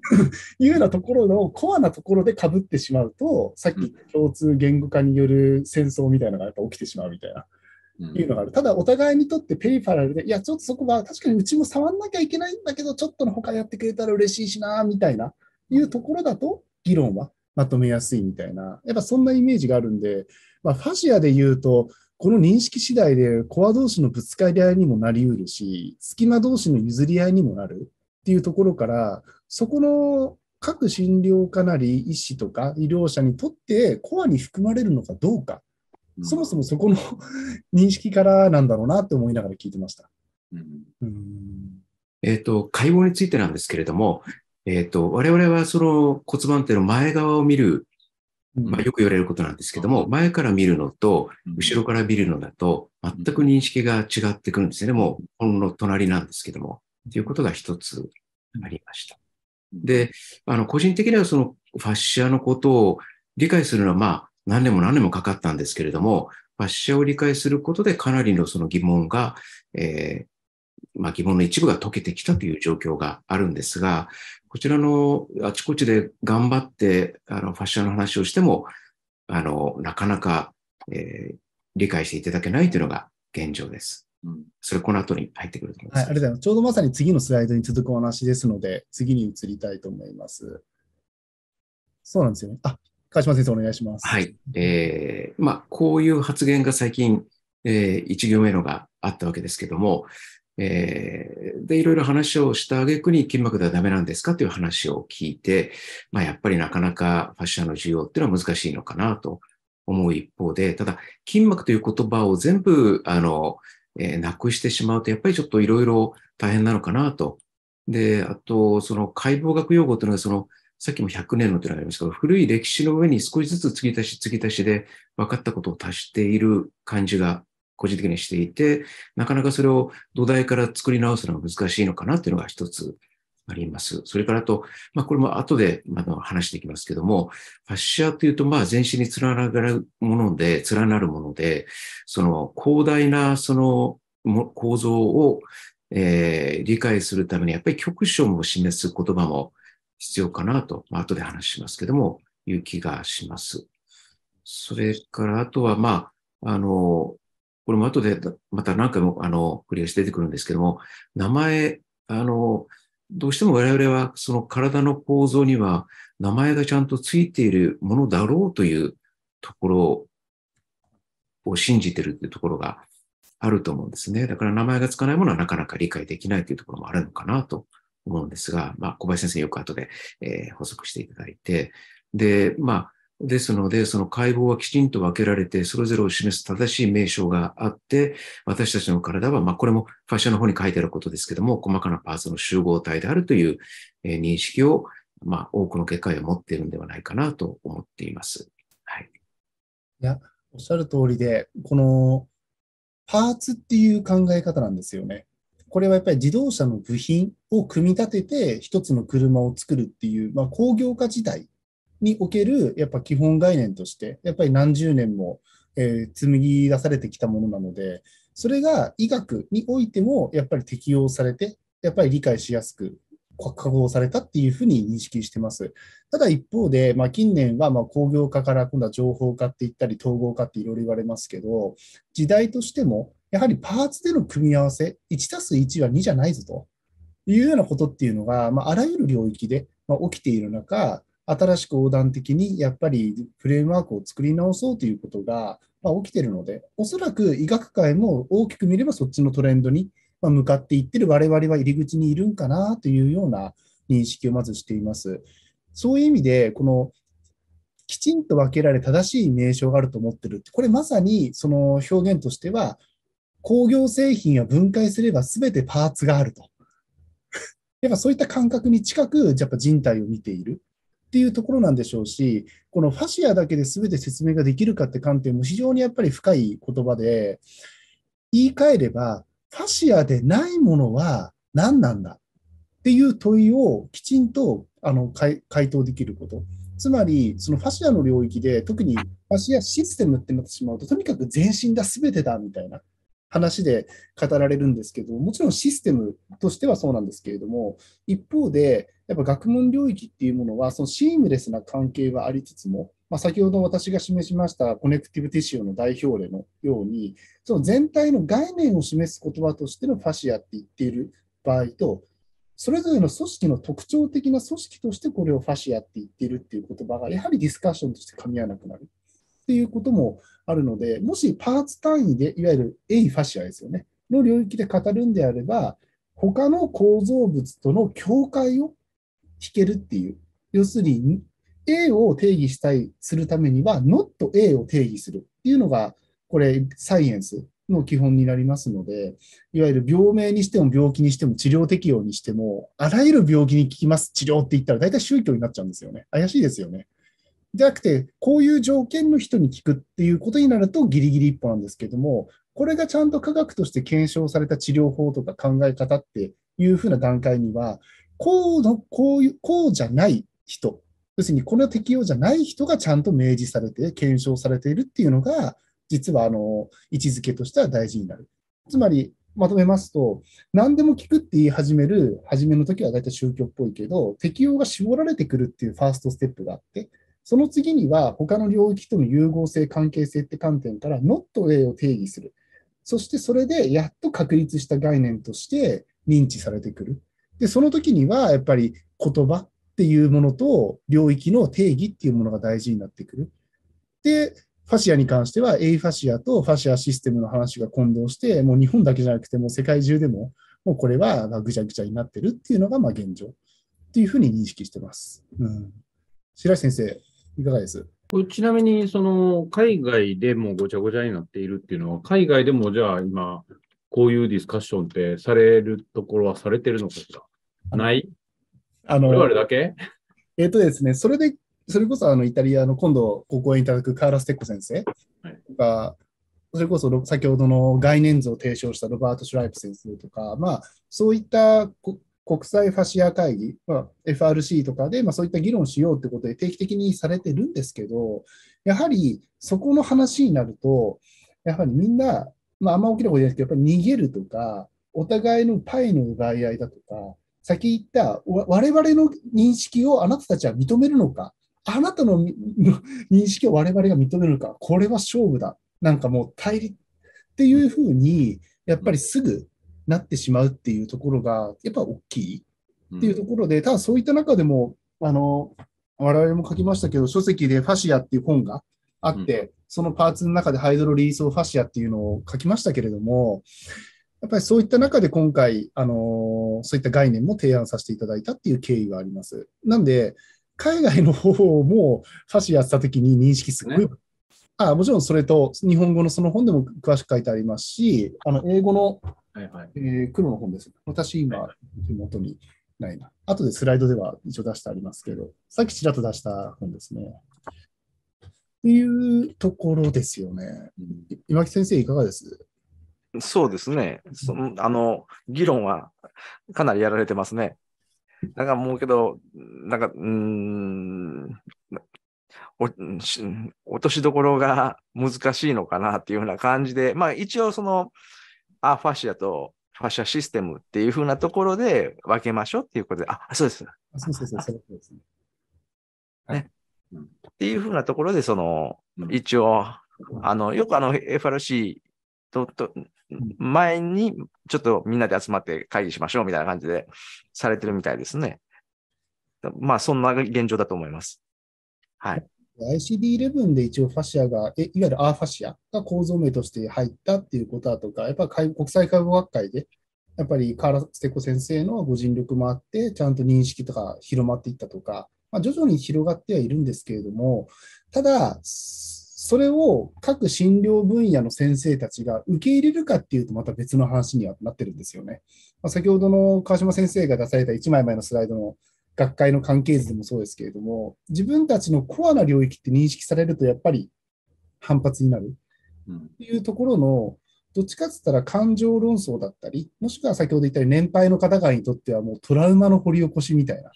ようなところのコアなところでかぶってしまうと、さっき共通言語化による戦争みたいなのがやっぱ起きてしまうみたいな。いうのがある。ただ、お互いにとってペリファラルで、いや、ちょっとそこは確かにうちも触んなきゃいけないんだけど、ちょっとの他やってくれたら嬉しいしな、みたいな、いうところだと、議論はまとめやすいみたいな、やっぱそんなイメージがあるんで、まあ、ファシアで言うと、この認識次第でコア同士のぶつかり合いにもなりうるし、隙間同士の譲り合いにもなるっていうところから、そこの各診療科なり医師とか医療者にとってコアに含まれるのかどうか、そもそもそこの [laughs] 認識からなんだろうなって思いながら聞いてました。うんえっ、ー、と、解剖についてなんですけれども、えっ、ー、と、我々はその骨盤底の前側を見るまあ、よく言われることなんですけども、前から見るのと、後ろから見るのだと、全く認識が違ってくるんですよね。もう、ほんの隣なんですけども。ということが一つありました。で、あの、個人的にはそのファッシャーのことを理解するのは、まあ、何年も何年もかかったんですけれども、ファッシャーを理解することでかなりのその疑問が、えー、まあ、疑問の一部が解けてきたという状況があるんですが、こちらのあちこちで頑張って、あの、ファッションの話をしても、あの、なかなか、えー、理解していただけないというのが現状です。それこの後に入ってくると思います、はい。ありがとうございます。ちょうどまさに次のスライドに続くお話ですので、次に移りたいと思います。そうなんですよね。あ、川島先生お願いします。はい。えー、まあ、こういう発言が最近、えー、一行目のがあったわけですけども、えー、で、いろいろ話をした挙句に筋膜ではダメなんですかという話を聞いて、まあ、やっぱりなかなかファッションの需要っていうのは難しいのかなと思う一方で、ただ、筋膜という言葉を全部、あの、えー、なくしてしまうと、やっぱりちょっといろいろ大変なのかなと。で、あと、その解剖学用語というのは、その、さっきも100年のというのがありますけど、古い歴史の上に少しずつ継ぎ足し継ぎ足しで分かったことを足している感じが個人的にしていて、なかなかそれを土台から作り直すのが難しいのかなっていうのが一つあります。それからと、まあ、これも後でまた話していきますけども、ファッシャーというと、まあ、全身に連なるもので、連なるもので、その広大なその構造を、えー、理解するために、やっぱり局所も示す言葉も必要かなと、まあ、後で話しますけども、いう気がします。それから、あとは、まあ、あの、これも後でまた何回もあの繰り返し出てくるんですけども、名前、あの、どうしても我々はその体の構造には名前がちゃんとついているものだろうというところを信じてるっていうところがあると思うんですね。だから名前がつかないものはなかなか理解できないというところもあるのかなと思うんですが、まあ、小林先生よく後で、えー、補足していただいて、で、まあ、ですので、その解剖はきちんと分けられて、それぞれを示す正しい名称があって、私たちの体は、まあ、これもファッションの方に書いてあることですけども、細かなパーツの集合体であるという認識を、まあ、多くの外科医は持っているんではないかなと思っています。はい。いや、おっしゃる通りで、このパーツっていう考え方なんですよね。これはやっぱり自動車の部品を組み立てて一つの車を作るっていう、まあ、工業化自体におけるやっぱ基本概念として、やっぱり何十年も、えー、紡ぎ出されてきたものなので、それが医学においてもやっぱり適用されて、やっぱり理解しやすく加工されたっていうふうに認識してます。ただ一方で、まあ、近年はま工業化から今度は情報化って言ったり統合化っていろいろ言われますけど、時代としてもやはりパーツでの組み合わせ、1たす1は2じゃないぞというようなことっていうのが、まあ、あらゆる領域で起きている中、新しく横断的にやっぱりフレームワークを作り直そうということが、ま起きてるので、おそらく医学界も大きく見ればそっちのトレンドに向かっていってる我々は入り口にいるんかなというような認識をまずしています。そういう意味で、このきちんと分けられ正しい名称があると思ってるって、これまさにその表現としては、工業製品は分解すれば全てパーツがあると。[laughs] やっぱそういった感覚に近く、やっぱ人体を見ている。っていうところなんでしょうし、このファシアだけで全て説明ができるかって観点も非常にやっぱり深い言葉で、言い換えれば、ファシアでないものは何なんだっていう問いをきちんとあの回答できること。つまり、そのファシアの領域で、特にファシアシステムってなってしまうと、とにかく全身だ、全てだみたいな話で語られるんですけど、もちろんシステムとしてはそうなんですけれども、一方で、やっぱ学問領域っていうものは、そのシームレスな関係はありつつも、まあ、先ほど私が示しましたコネクティブティッシュの代表例のように、その全体の概念を示す言葉としてのファシアって言っている場合と、それぞれの組織の特徴的な組織としてこれをファシアって言っているっていう言葉が、やはりディスカッションとして噛み合わなくなるっていうこともあるので、もしパーツ単位で、いわゆるエイファシアですよね、の領域で語るんであれば、他の構造物との境界を弾けるっていう。要するに、A を定義したい、するためには、not A を定義するっていうのが、これ、サイエンスの基本になりますので、いわゆる病名にしても病気にしても治療適用にしても、あらゆる病気に効きます、治療って言ったら大体宗教になっちゃうんですよね。怪しいですよね。じゃなくて、こういう条件の人に聞くっていうことになるとギリギリ一歩なんですけども、これがちゃんと科学として検証された治療法とか考え方っていうふうな段階には、こうの、こういう、こうじゃない人、要するにこの適用じゃない人がちゃんと明示されて、検証されているっていうのが、実はあの位置づけとしては大事になる。つまり、まとめますと、何でも聞くって言い始める、初めの時は大体宗教っぽいけど、適用が絞られてくるっていうファーストステップがあって、その次には他の領域との融合性、関係性って観点から Not A を定義する。そしてそれでやっと確立した概念として認知されてくる。で、その時にはやっぱり言葉っていうものと領域の定義っていうものが大事になってくる。で、ファシアに関しては、エイファシアとファシアシステムの話が混同して、もう日本だけじゃなくて、もう世界中でも、もうこれはぐちゃぐちゃになってるっていうのがまあ現状っていうふうに認識してます。うん、白石先生、いかがですちなみに、その海外でもごちゃごちゃになっているっていうのは、海外でもじゃあ今、こういうディスカッションってされるところはされてるのかしらないあの、だけえっ、ー、とですね、それで、それこそあのイタリアの今度ご講演いただくカーラステッコ先生とか、はい、それこそ先ほどの概念図を提唱したロバート・シュライプ先生とか、まあ、そういった国際ファシア会議、まあ、FRC とかで、まあ、そういった議論しようってことで定期的にされてるんですけど、やはりそこの話になると、やはりみんな、まあ、あんま大きなことじゃないですけど、やっぱり逃げるとか、お互いのパイの奪い合いだとか、先言った我々の認識をあなたたちは認めるのか、あなたの認識を我々が認めるのか、これは勝負だ。なんかもう対立っていうふうに、やっぱりすぐなってしまうっていうところが、やっぱ大きいっていうところで、ただそういった中でも、あの、我々も書きましたけど、書籍でファシアっていう本があって、そのパーツの中でハイドロリースオファシアっていうのを書きましたけれども、やっぱりそういった中で今回、あのー、そういった概念も提案させていただいたっていう経緯があります。なんで、海外の方も箸やってた時に認識すごい、ね、あもちろんそれと日本語のその本でも詳しく書いてありますし、あの英語の、はいはいえー、黒の本です。私今、手元にないな。後でスライドでは一応出してありますけど、さっきちらっと出した本ですね。っていうところですよね。岩木先生、いかがですそうですね。その、あの、議論はかなりやられてますね。だからもうけど、なんか、うおし落としどころが難しいのかなっていうふうな感じで、まあ一応その、あ、ファシアとファシアシステムっていうふうなところで分けましょうっていうことで、あ、そうです。そうそうそう、そうですね。ね、うん。っていうふうなところで、その、一応、あの、よくあの FRC とと前にちょっとみんなで集まって会議しましょうみたいな感じでされてるみたいですね。まあ、そんな現状だと思います。はい。ICD-11 で一応ファシアが、いわゆるアーファシアが構造名として入ったっていうことだとか、やっぱり国際介護学会で、やっぱりカーラステコ先生のご尽力もあって、ちゃんと認識とか広まっていったとか、まあ、徐々に広がってはいるんですけれども、ただ、それを各診療分野の先生たちが受け入れるかっていうと、また別の話にはなってるんですよね。まあ、先ほどの川島先生が出された1枚前のスライドの学会の関係図でもそうですけれども、自分たちのコアな領域って認識されると、やっぱり反発になるっていうところの、どっちかって言ったら感情論争だったり、もしくは先ほど言ったように年配の方々にとってはもうトラウマの掘り起こしみたいな、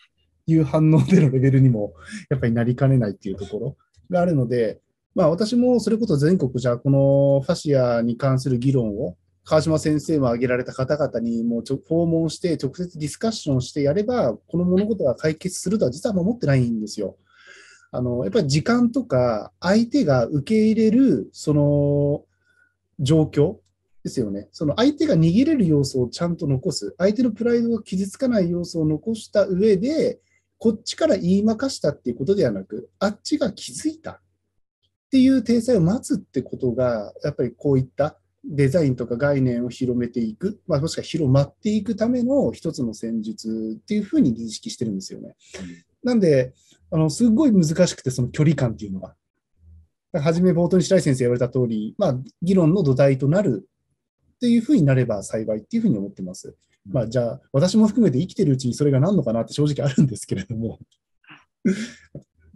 いう反応でのレベルにもやっぱりなりかねないっていうところがあるので、まあ、私もそれこそ全国じゃ、このファシアに関する議論を、川島先生も挙げられた方々にもう訪問して、直接ディスカッションしてやれば、この物事が解決するとは実は思ってないんですよ。あのやっぱり時間とか、相手が受け入れるその状況ですよね。その相手が逃げれる要素をちゃんと残す、相手のプライドが傷つかない要素を残した上で、こっちから言い負かしたっていうことではなく、あっちが気づいた。っていう体裁を待つってことが、やっぱりこういったデザインとか概念を広めていく、まあ、もしくは広まっていくための一つの戦術っていうふうに認識してるんですよね。なんで、あのすごい難しくて、その距離感っていうのが。初め冒頭に白井先生言われた通り、まあ、議論の土台となるっていうふうになれば幸いっていうふうに思ってます。まあ、じゃあ、私も含めて生きてるうちにそれが何のかなって正直あるんですけれども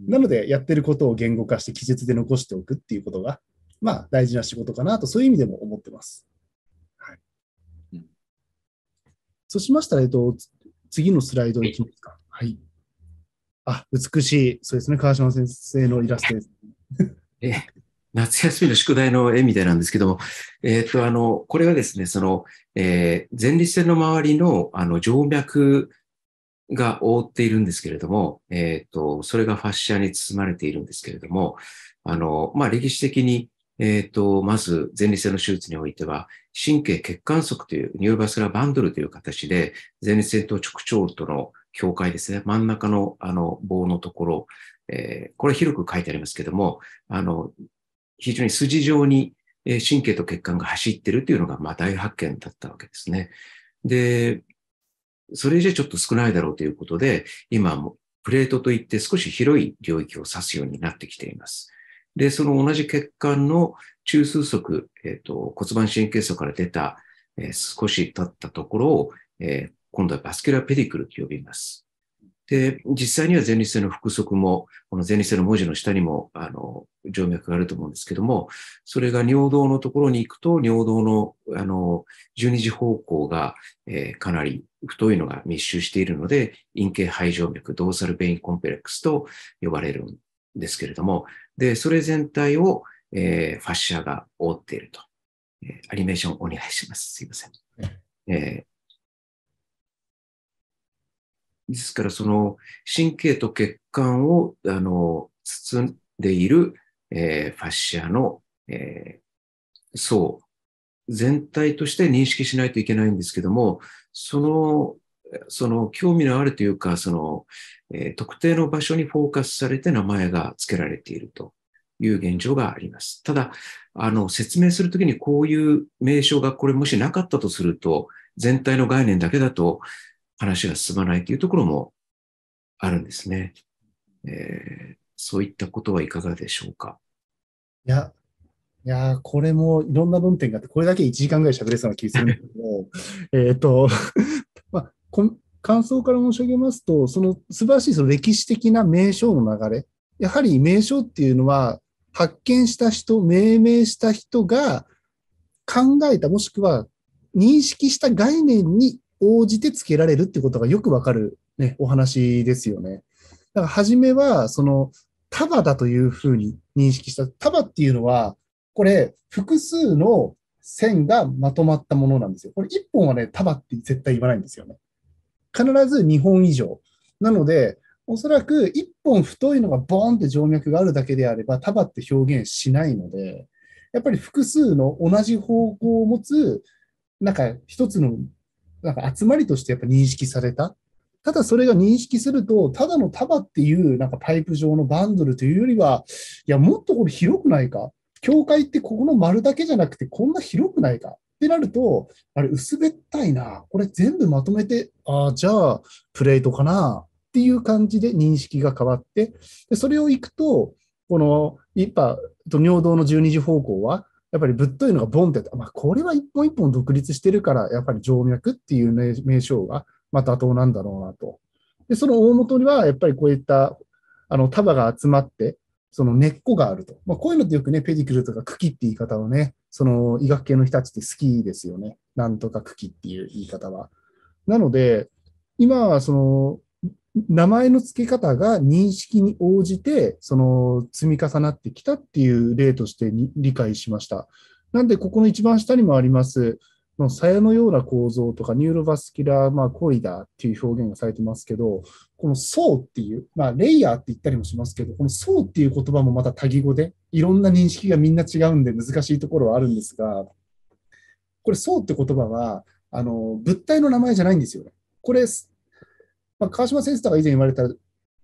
なので、やってることを言語化して記述で残しておくっていうことが、まあ、大事な仕事かなと、そういう意味でも思ってます。はい。うん、そうしましたら、えっと、次のスライドいきますか。はい。あ、美しい。そうですね。川島先生のイラストです。[laughs] え夏休みの宿題の絵みたいなんですけども、えー、っと、あの、これはですね、その、えー、前立腺の周りの、あの、静脈が覆っているんですけれども、えっ、ー、と、それがファッシャーに包まれているんですけれども、あの、まあ、歴史的に、えっ、ー、と、まず前立腺の手術においては、神経血管束というニューバスラバンドルという形で、前立腺と直腸との境界ですね、真ん中のあの棒のところ、えー、これ広く書いてありますけども、あの、非常に筋状に神経と血管が走ってるというのが、まあ、大発見だったわけですね。で、それじゃちょっと少ないだろうということで、今、もプレートといって少し広い領域を指すようになってきています。で、その同じ血管の中枢側、えっ、ー、と骨盤神経層から出た、えー、少し経ったところを、えー、今度はバスキュラペディクルと呼びます。で、実際には前立腺の腹側も、この前立腺の文字の下にも、あの、静脈があると思うんですけども、それが尿道のところに行くと、尿道の、あの、12時方向が、えー、かなり太いのが密集しているので、陰茎肺静脈、ドーサルベインコンプレックスと呼ばれるんですけれども、で、それ全体を、えー、ファッシャーが覆っていると。えー、アニメーションお願いします。すいません。えーですから、その神経と血管を、あの、包んでいる、えー、ファッシアの、えー、層全体として認識しないといけないんですけども、その、その興味のあるというか、その、えー、特定の場所にフォーカスされて名前が付けられているという現状があります。ただ、あの、説明するときにこういう名称がこれもしなかったとすると、全体の概念だけだと、話が進まないというところもあるんですね。えー、そういったことはいかがでしょうか。いや、いやこれもいろんな論点があって、これだけ1時間ぐらい喋れそうな気がするんですけど、[laughs] えっと、[laughs] まあこ、感想から申し上げますと、その素晴らしいその歴史的な名称の流れ、やはり名称っていうのは、発見した人、命名した人が考えた、もしくは認識した概念に応じてつけられるってことがよくわかる、ね、お話ですよね。だから初めは、その、束だというふうに認識した。束っていうのは、これ、複数の線がまとまったものなんですよ。これ一本はね、束って絶対言わないんですよね。必ず2本以上。なので、おそらく一本太いのがボーンって静脈があるだけであれば、束って表現しないので、やっぱり複数の同じ方向を持つ、なんか一つのなんか集まりとしてやっぱ認識された。ただそれが認識すると、ただの束っていうなんかパイプ状のバンドルというよりは、いや、もっとこれ広くないか。教会ってここの丸だけじゃなくて、こんな広くないか。ってなると、あれ、薄べったいな。これ全部まとめて、ああ、じゃあ、プレートかな。っていう感じで認識が変わって、でそれを行くと、この、一派、尿道の十二時方向は、やっぱりぶっといのがボンって、まあ、これは一本一本独立してるから、やっぱり静脈っていう名称が、まあ、妥当なんだろうなと。で、その大元には、やっぱりこういった、あの、束が集まって、その根っこがあると。まあ、こういうのってよくね、ペディクルとか茎って言い方をね、その医学系の人たちって好きですよね。なんとか茎っていう言い方は。なので、今はその、名前の付け方が認識に応じて、その積み重なってきたっていう例として理解しました。なんで、ここの一番下にもあります、の鞘のような構造とか、ニューロバスキュラー、まあ、コイダーっていう表現がされてますけど、この層っていう、まあ、レイヤーって言ったりもしますけど、この層っていう言葉もまた多義語で、いろんな認識がみんな違うんで難しいところはあるんですが、これ層って言葉は、あの、物体の名前じゃないんですよね。これ、まあ、川島先生とか以前言われた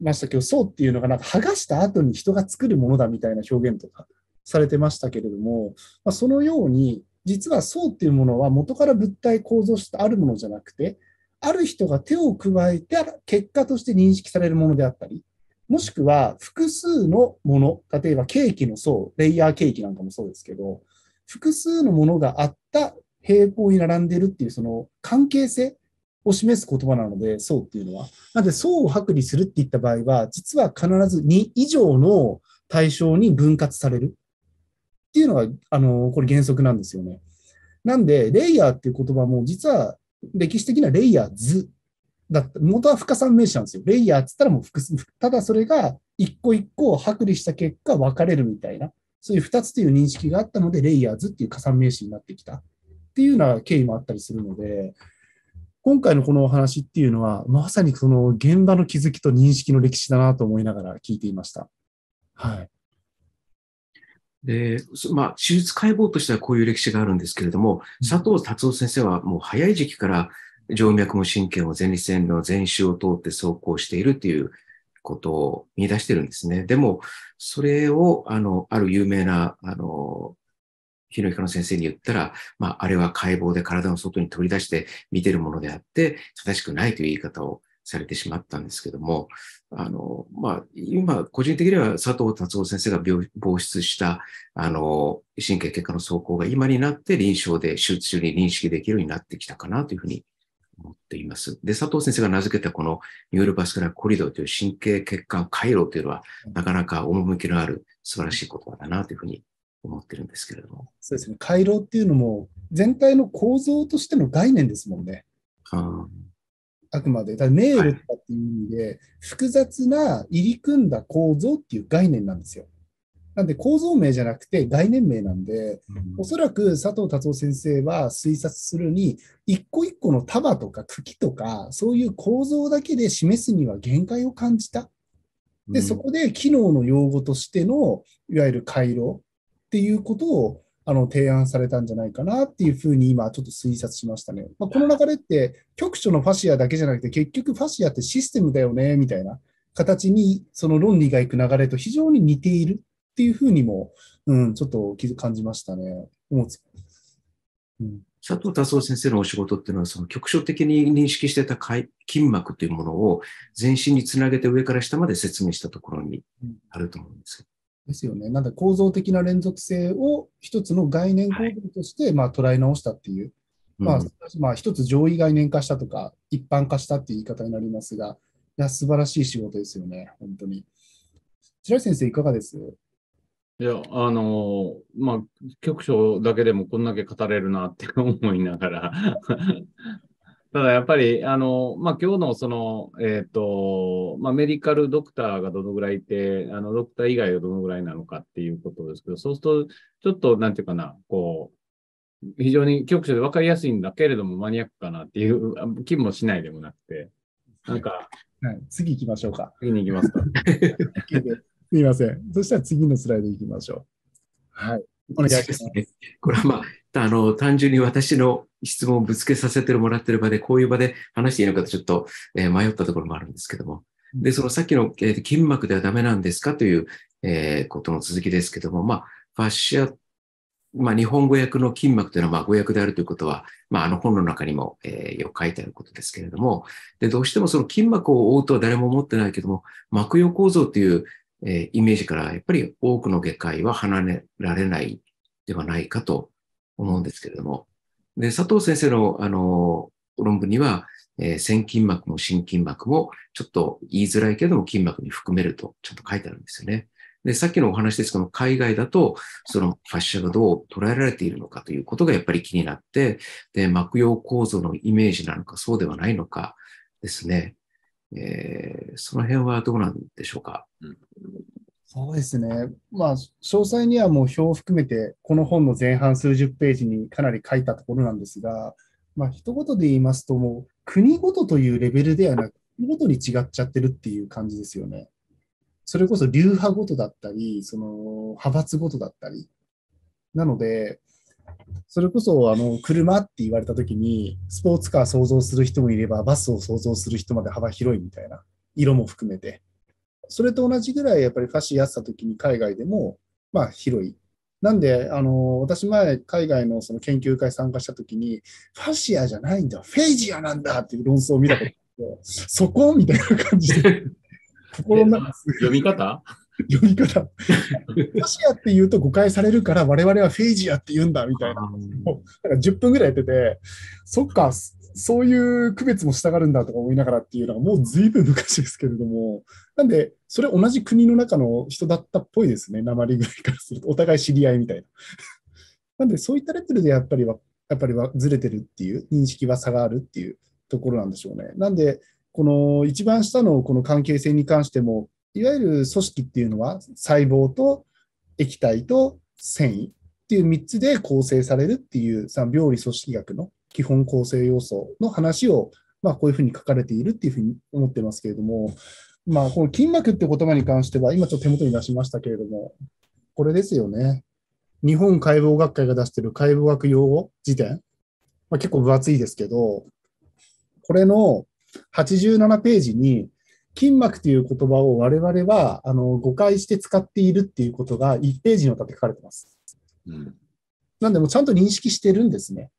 ましたけど、層っていうのがなんか剥がした後に人が作るものだみたいな表現とかされてましたけれども、まあ、そのように、実は層っていうものは元から物体構造してあるものじゃなくて、ある人が手を加えて結果として認識されるものであったり、もしくは複数のもの、例えばケーキの層、レイヤーケーキなんかもそうですけど、複数のものがあった平行に並んでいるっていうその関係性を示す言葉なので、層っていうのは。なので、層を剥離するって言った場合は、実は必ず2以上の対象に分割されるっていうのが、あの、これ原則なんですよね。なんで、レイヤーっていう言葉も、実は歴史的なレイヤーズだった。元は深可算名詞なんですよ。レイヤーって言ったらもう複数、ただそれが一個一個剥離した結果分かれるみたいな、そういう2つという認識があったので、レイヤーズっていう加算名詞になってきたっていうような経緯もあったりするので、今回のこのお話っていうのは、まさにその現場の気づきと認識の歴史だなと思いながら聞いていました。はい。で、まあ、手術解剖としてはこういう歴史があるんですけれども、佐藤達夫先生はもう早い時期から静脈も神経も前立腺の全周を通って走行しているっていうことを見出してるんですね。でも、それを、あの、ある有名な、あの、ヒノヒカの先生に言ったら、まあ、あれは解剖で体の外に取り出して見てるものであって、正しくないという言い方をされてしまったんですけども、あの、まあ、今、個人的には佐藤達夫先生が防出した、あの、神経血管の走行が今になって臨床で手術中に認識できるようになってきたかなというふうに思っています。で、佐藤先生が名付けたこのニューロバスクラコリドという神経血管回路というのは、なかなか趣のある素晴らしい言葉だなというふうに思ってるんですけれども。そうですね。回廊っていうのも、全体の構造としての概念ですもんね。ああくまで。だネイルとかっていう意味で、はい、複雑な入り組んだ構造っていう概念なんですよ。なんで構造名じゃなくて概念名なんで、うん、おそらく佐藤達夫先生は推察するに、一個一個の束とか茎とか、そういう構造だけで示すには限界を感じた。で、そこで機能の用語としての、いわゆる回路っていうことをあの提案されたんじゃないかなっていうふうに今ちょっと推察しましたね。まあ、この流れって局所のファシアだけじゃなくて結局ファシアってシステムだよねみたいな形にその論理がいく流れと非常に似ているっていうふうにも、うん、ちょっと感じましたね。うん、佐藤達夫先生のお仕事っていうのは、その局所的に認識してた筋膜というものを全身につなげて上から下まで説明したところにあると思うんですけど、ですよね。なんで構造的な連続性を一つの概念構造として、まあ、捉え直したっていう、はまあ、一つ上位概念化したとか、一般化したっていう言い方になりますが、いや、素晴らしい仕事ですよね、本当に。白井先生、いかがですいや、あのまあ、局所だけでもこんだけ語れるなって思いながらただやっぱり、あの、まあ、今日のその、えっ、ー、と、まあ、メディカルドクターがどのぐらいいて、あの、ドクター以外がどのぐらいなのかっていうことですけど、そうすると、ちょっと、なんていうかな、こう、非常に局所で分かりやすいんだけれども、マニアックかなっていう [laughs] 気もしないでもなくて、なんか、はい、次行きましょうか。次に行きますか。[laughs] すみません。そしたら次のスライド行きましょう。はい。お願いします。これはまあ、あの、単純に私の質問をぶつけさせてもらってる場で、こういう場で話していいのかとちょっと、え迷ったところもあるんですけども。で、そのさっきの、えー、筋膜ではダメなんですかという、えー、ことの続きですけども、まあ、ファッシン。まあ、日本語訳の筋膜というのは、まあ、語訳であるということは、まあ、あの本の中にも、えー、よく書いてあることですけれども、で、どうしてもその筋膜を覆うとは誰も思ってないけども、膜用構造という、えイメージから、やっぱり多くの外科医は離れられないではないかと思うんですけれども。で、佐藤先生の、あの、論文には、えー、先筋膜も心筋膜も、ちょっと言いづらいけども筋膜に含めると、ちゃんと書いてあるんですよね。で、さっきのお話ですけども、海外だと、そのファッシンがどう捉えられているのかということがやっぱり気になって、で、膜用構造のイメージなのか、そうではないのかですね。えー、その辺はどうなんでしょうか。うん、そうですね。まあ、詳細にはもう表を含めて、この本の前半数十ページにかなり書いたところなんですが、まあ、一言で言いますと、もう国ごとというレベルではなく、国ごとに違っちゃってるっていう感じですよね。それこそ流派ごとだったり、その派閥ごとだったり。なので、それこそあの車って言われた時に、スポーツカー想像する人もいれば、バスを想像する人まで幅広いみたいな、色も含めて。それと同じぐらいやっぱり貸しやすた時に海外でも、まあ、広い。なんで、あの、私前、海外のその研究会参加した時に、ファシアじゃないんだ、フェイジアなんだっていう論争を見たことがあって、そこみたいな感じで、[laughs] 心の中読み方読み方。ファシアって言うと誤解されるから、我々はフェイジアって言うんだみたいな、なんか10分ぐらいやってて、そっか、そういう区別もしたがるんだとか思いながらっていうのはもうずいぶん昔ですけれども、なんで、それ同じ国の中の人だったっぽいですね、鉛ぐらいからすると、お互い知り合いみたいな。[laughs] なんで、そういったレベルでやっぱりは、やっぱりはずれてるっていう、認識は差があるっていうところなんでしょうね。なんで、この一番下のこの関係性に関しても、いわゆる組織っていうのは細胞と液体と繊維っていう3つで構成されるっていう、その病理組織学の基本構成要素の話を、まあ、こういうふうに書かれているっていうふうに思ってますけれども、まあ、この筋膜って言葉に関しては、今ちょっと手元に出しましたけれども、これですよね。日本解剖学会が出してる解剖学用語辞典、まあ、結構分厚いですけど、これの87ページに、筋膜という言葉を我々はあの誤解して使っているっていうことが1ページにわたって書かれてます。うん、なんで、もちゃんと認識してるんですね。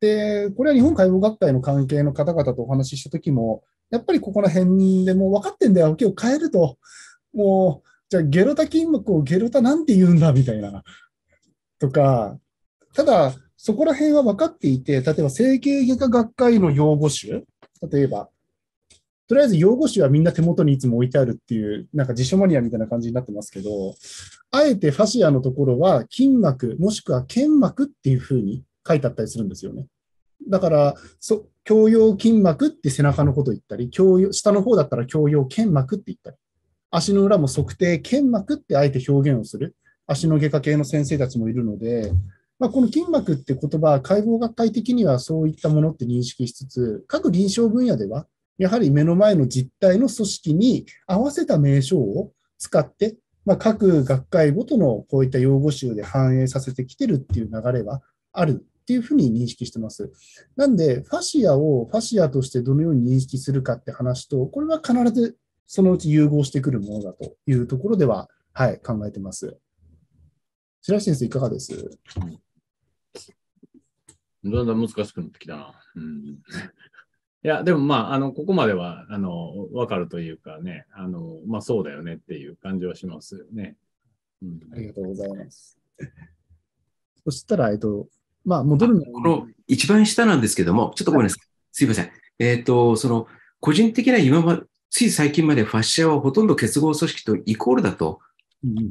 で、これは日本解剖学会の関係の方々とお話しした時も、やっぱりここら辺でもう分かってんだよ、今日変えると、もう、じゃあゲロタ筋膜をゲロタなんて言うんだ、みたいな、とか、ただ、そこら辺は分かっていて、例えば整形外科学会の用語集、例えば、とりあえず用語集はみんな手元にいつも置いてあるっていう、なんか辞書マニアみたいな感じになってますけど、あえてファシアのところは筋膜もしくは腱膜っていうふうに書いてあったりするんですよね。だから、そ教養筋膜って背中のこと言ったり、教養下の方だったら教養腱膜って言ったり、足の裏も測定腱膜ってあえて表現をする、足の外科系の先生たちもいるので、まあ、この筋膜って言葉解剖学会的にはそういったものって認識しつつ、各臨床分野では、やはり目の前の実態の組織に合わせた名称を使って、まあ、各学会ごとのこういった用語集で反映させてきてるっていう流れはあるっていうふうに認識してます。なんで、ファシアをファシアとしてどのように認識するかって話と、これは必ずそのうち融合してくるものだというところでは、はい、考えてます。白石先生、いかがです、うん、だんだん難しくなってきたな。うんいや、でもまあ、あの、ここまでは、あの、わかるというかね、あの、まあ、そうだよねっていう感じはしますよね。うん、ありがとうございます。そしたら、えっと、まあ、戻るのこの一番下なんですけども、ちょっとごめんなさい。すいません。えっ、ー、と、その、個人的な今まで、つい最近までファッシャーはほとんど結合組織とイコールだと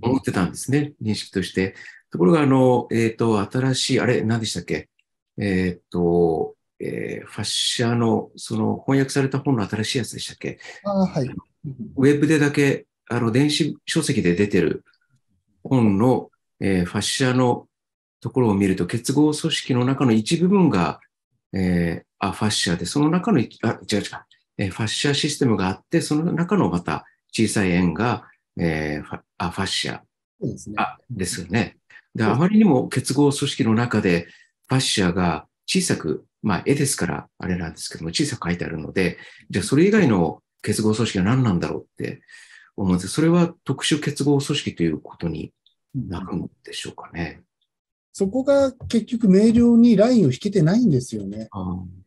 思ってたんですね、認識として。ところが、あの、えっ、ー、と、新しい、あれ、何でしたっけえっ、ー、と、えー、ファッシャーの、その、翻訳された本の新しいやつでしたっけあはい。ウェブでだけ、あの、電子書籍で出てる本の、えー、ファッシャーのところを見ると、結合組織の中の一部分が、えー、あファッシャーで、その中の、あ、違う違う、えー、ファッシャーシステムがあって、その中のまた小さい円が、えー、ファあファッシャですね、あですよね。で、あまりにも結合組織の中で、ファッシャーが小さく、まあ、絵ですから、あれなんですけども、小さく書いてあるので、じゃあ、それ以外の結合組織は何なんだろうって思うんです。それは特殊結合組織ということになるんでしょうかね。そこが結局明瞭にラインを引けてないんですよね。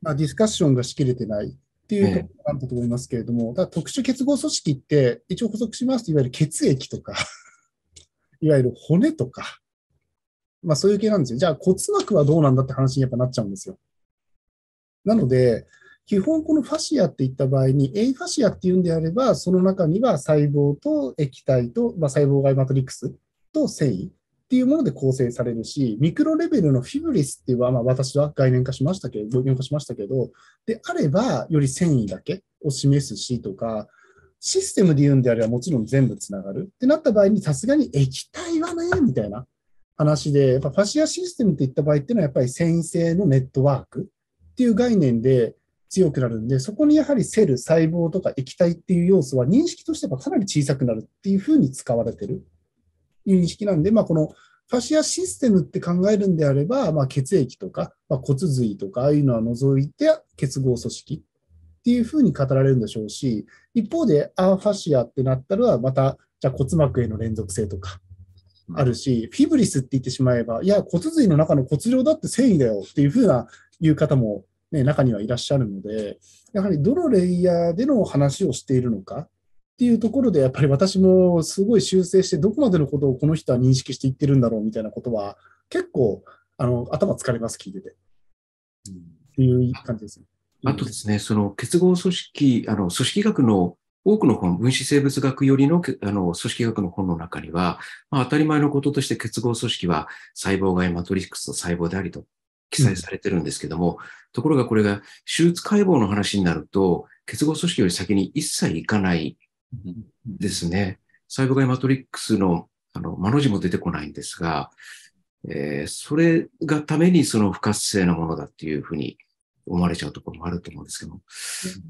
まあ、ディスカッションがしきれてないっていうところなんだと思いますけれども、だ特殊結合組織って一応補足しますと、いわゆる血液とか [laughs] いわゆる骨とか、まあそういう系なんですよ。じゃあ骨膜はどうなんだって話にやっぱなっちゃうんですよ。なので、基本このファシアっていった場合に、A ファシアっていうんであれば、その中には細胞と液体と、まあ、細胞外マトリックスと繊維っていうもので構成されるし、ミクロレベルのフィブリスっていうのは、まあ、私は概念化しましたけど、概念化しましたけど、であれば、より繊維だけを示すしとか、システムで言うんであればもちろん全部つながるってなった場合に、さすがに液体はね、みたいな話で、やっぱファシアシステムっていった場合っていうのは、やっぱり繊維性のネットワークっていう概念で強くなるんで、そこにやはりセル、細胞とか液体っていう要素は認識としてはかなり小さくなるっていうふうに使われてる。いう認識なんで、まあ、このファシアシステムって考えるんであれば、まあ、血液とか、まあ、骨髄とか、ああいうのは除いて結合組織っていうふうに語られるんでしょうし、一方で、アーファシアってなったら、また、じゃあ骨膜への連続性とか、あるし、フィブリスって言ってしまえば、いや、骨髄の中の骨量だって繊維だよっていうふうな言う方も、ね、中にはいらっしゃるので、やはりどのレイヤーでの話をしているのか、っていうところで、やっぱり私もすごい修正して、どこまでのことをこの人は認識していってるんだろうみたいなことは、結構、あの、頭疲れます、聞いてて。うん、っていう感じですね。あとですね、その結合組織、あの、組織学の多くの本、分子生物学よりのあの組織学の本の中には、まあ、当たり前のこととして結合組織は細胞外マトリックスと細胞でありと記載されてるんですけども、うん、ところがこれが手術解剖の話になると、結合組織より先に一切いかないですね。細胞外マトリックスの、あの、間の字も出てこないんですが、えー、それがためにその不活性のものだっていうふうに思われちゃうところもあると思うんですけど、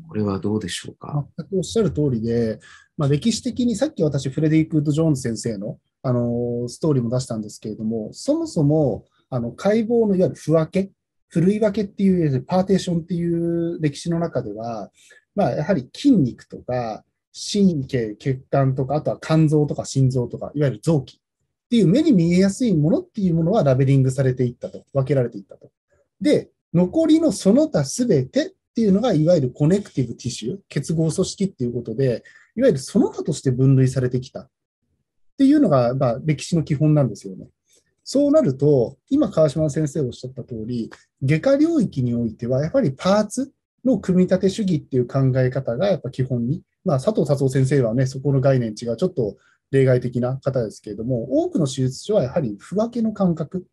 これはどうでしょうか。全くおっしゃる通りで、まあ、歴史的にさっき私、フレディ・ク・ート・ジョーンズ先生のあのストーリーも出したんですけれども、そもそもあの解剖のいわゆる不分け、ふるい分けっていう、パーテーションっていう歴史の中では、まあ、やはり筋肉とか、神経、血管とか、あとは肝臓とか心臓とか、いわゆる臓器っていう目に見えやすいものっていうものはラベリングされていったと、分けられていったと。で、残りのその他すべてっていうのが、いわゆるコネクティブティッシュ、結合組織っていうことで、いわゆるその他として分類されてきたっていうのが、まあ、歴史の基本なんですよね。そうなると、今、川島先生おっしゃった通り、外科領域においては、やっぱりパーツの組み立て主義っていう考え方が、やっぱ基本にまあ、佐藤達夫先生はね、そこの概念違う、ちょっと例外的な方ですけれども、多くの手術所はやはり不分けの感覚、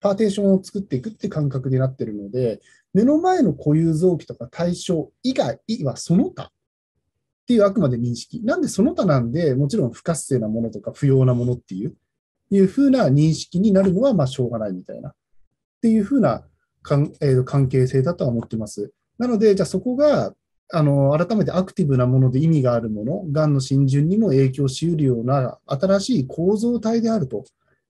パーテーションを作っていくって感覚になってるので、目の前の固有臓器とか対象以外はその他っていうあくまで認識。なんでその他なんで、もちろん不活性なものとか不要なものっていう、いうふうな認識になるのは、まあしょうがないみたいな、っていうふうな関,、えー、関係性だとは思ってます。なので、じゃあそこがあの、改めてアクティブなもので意味があるもの、がんの浸潤にも影響しうるような新しい構造体であると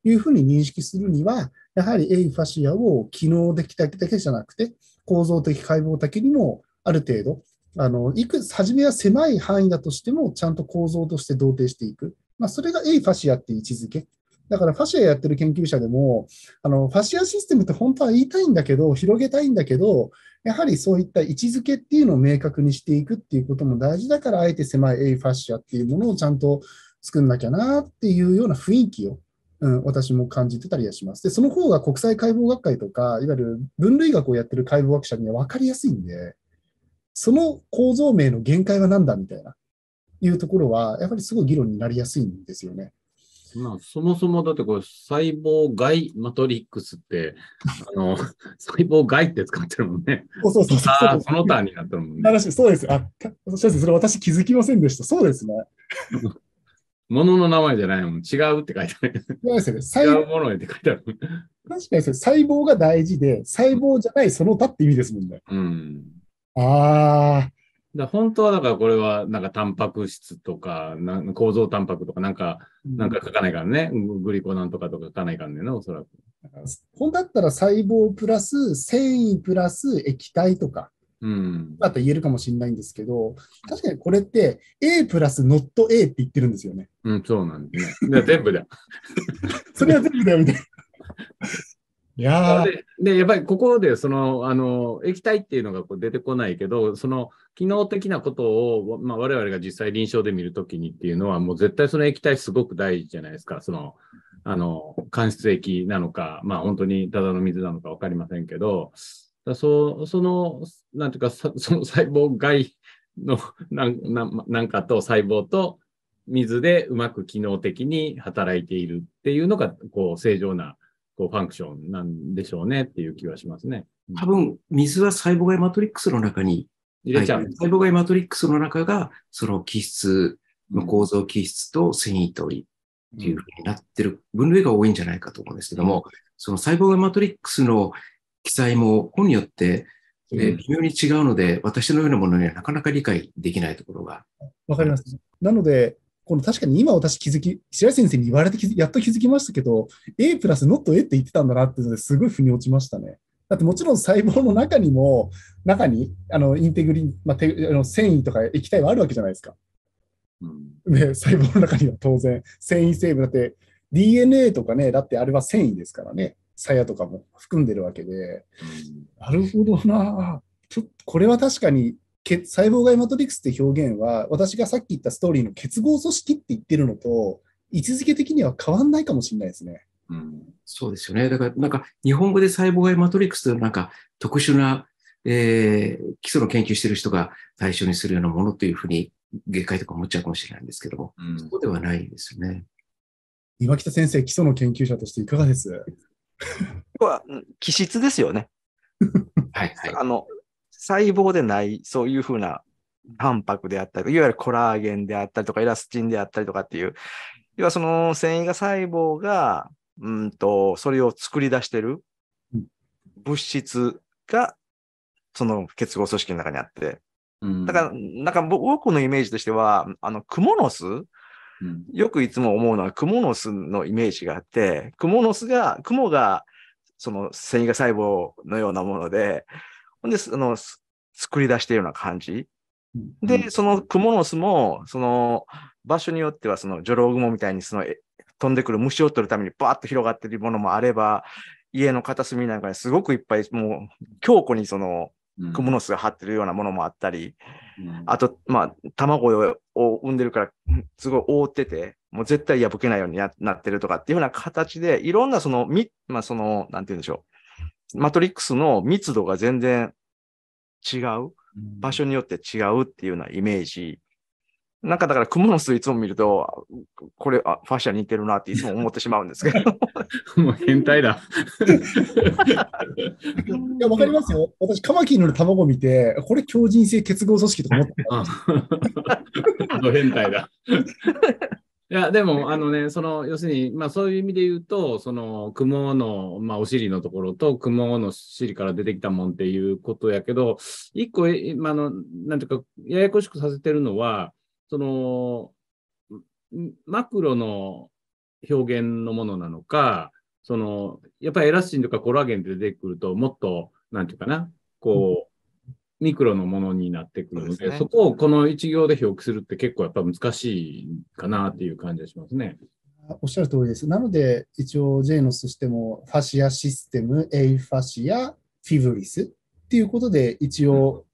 いうふうに認識するには、やはりエイファシアを機能的だけじゃなくて、構造的解剖的にもある程度、あの、いく、初めは狭い範囲だとしても、ちゃんと構造として同定していく。まあ、それがエイファシアっていう位置づけだからファシアやってる研究者でも、あのファシアシステムって本当は言いたいんだけど、広げたいんだけど、やはりそういった位置づけっていうのを明確にしていくっていうことも大事だから、あえて狭い A ファシアっていうものをちゃんと作んなきゃなっていうような雰囲気をうん、私も感じてたりはします。で、その方が国際解剖学会とか、いわゆる分類学をやってる解剖学者には分かりやすいんで、その構造名の限界は何だみたいな、いうところは、やっぱりすごい議論になりやすいんですよね。まあ、そもそもだってこれ、細胞外マトリックスって、あの、[laughs] 細胞外って使ってるもんね。そうそうそうそう。あその他になってるもんね。そうです。あ、先生、それ私気づきませんでした。そうですね。[laughs] ものの名前じゃないもん。違うって書いてある。違うですね。違ものって書いてある。確かにそれ細胞が大事で、細胞じゃないその他って意味ですもんね。うん。ああ、だ本当はだからこれはなんかタンパク質とか、な構造タンパクとかなんか、なんか書かないからね。グリコなんとかとか書かないからね、おそらく。本だったら細胞プラス繊維プラス液体とか、うん、だと言えるかもしれないんですけど、確かにこれって A プラスノット A って言ってるんですよね。うん、そうなんですね。全部だ。[laughs] それは全部だよみたいな。いやでやっぱりここでそのあの液体っていうのがこう出てこないけどその機能的なことを、まあ、我々が実際臨床で見るときにっていうのはもう絶対その液体すごく大事じゃないですかそのあの間質液なのか、まあ、本当にただの水なのか分かりませんけどだそそのなんていうか [laughs] その細胞外のなんかと細胞と水でうまく機能的に働いているっていうのがこう正常なこうファンクションなんでしょうねっていう気はしますね。多分、水は細胞外マトリックスの中に入れちゃう。細胞外マトリックスの中が、その基質、の構造基質と繊維とりっていうふうになってる分類が多いんじゃないかと思うんですけども、その細胞外マトリックスの記載も本によって、微妙に違うので、私のようなものにはなかなか理解できないところが。わかります。なので、この確かに今私気づき、白石先生に言われてやっと気づきましたけど、A プラスノット A って言ってたんだなっていうのですごい腑に落ちましたね。だってもちろん細胞の中にも、中にあのインテグリン、まあ、てあの繊維とか液体はあるわけじゃないですか。ね、細胞の中には当然、繊維成分だって DNA とかね、だってあれは繊維ですからね、さやとかも含んでるわけで、なるほどな、ちょこれは確かに細胞外マトリックスって表現は、私がさっき言ったストーリーの結合組織って言ってるのと、位置づけ的には変わんないかもしれないですね。うん、そうですよね。だから、なんか、日本語で細胞外マトリックスなんか、特殊な、えー、基礎の研究してる人が対象にするようなものというふうに、外科医とか思っちゃうかもしれないんですけども、うん、そうではないですよね。岩北先生、基礎の研究者としていかがですは、気質ですよね。[laughs] はい、はい。あの、細胞でないそういうふうなタンパクであったり、いわゆるコラーゲンであったりとか、エラスチンであったりとかっていう、要はその繊維が細胞が、うんと、それを作り出してる物質が、その結合組織の中にあって。だから、なんか僕のイメージとしては、あの、クモの巣よくいつも思うのは、クモの巣のイメージがあって、クモの巣が、クモが、その繊維が細胞のようなもので、んで、その、作り出しているような感じ。で、そのクモの巣も、その場所によっては、そのジョロウグモみたいにその飛んでくる虫を取るためにバーッと広がっているものもあれば、家の片隅なんかにすごくいっぱい、もう強固にそのクモの巣が張ってるようなものもあったり、あと、まあ、卵を産んでるから、すごい覆ってて、もう絶対破けないようになってるとかっていうような形で、いろんなその、み、まあ、その、なんて言うんでしょう。マトリックスの密度が全然違う、場所によって違うっていうようなイメージ。なんかだから、蜘蛛の巣いつも見ると、これ、あファッシャー似てるなっていつも思ってしまうんですけど。[laughs] もう変態だ。いや、わかりますよ。私、カマキリの卵見て、これ強靭性結合組織とか思ってた。あの [laughs] 変態だ。[laughs] いや、でも、あのね、その、要するに、まあそういう意味で言うと、その、雲の、まあお尻のところと、雲の尻から出てきたもんっていうことやけど、一個、今の、なんていうか、ややこしくさせてるのは、その、マクロの表現のものなのか、その、やっぱりエラスチンとかコラーゲンで出てくると、もっと、なんていうかな、こう、うんミクロのものになってくるので、そ、ね、こをこの一行で表記するって結構やっぱ難しいかなっていう感じがしますね。おっしゃる通りです。なので、一応 j のとしても、ファシアシステム、エイファシア、フィブリスっていうことで、一応、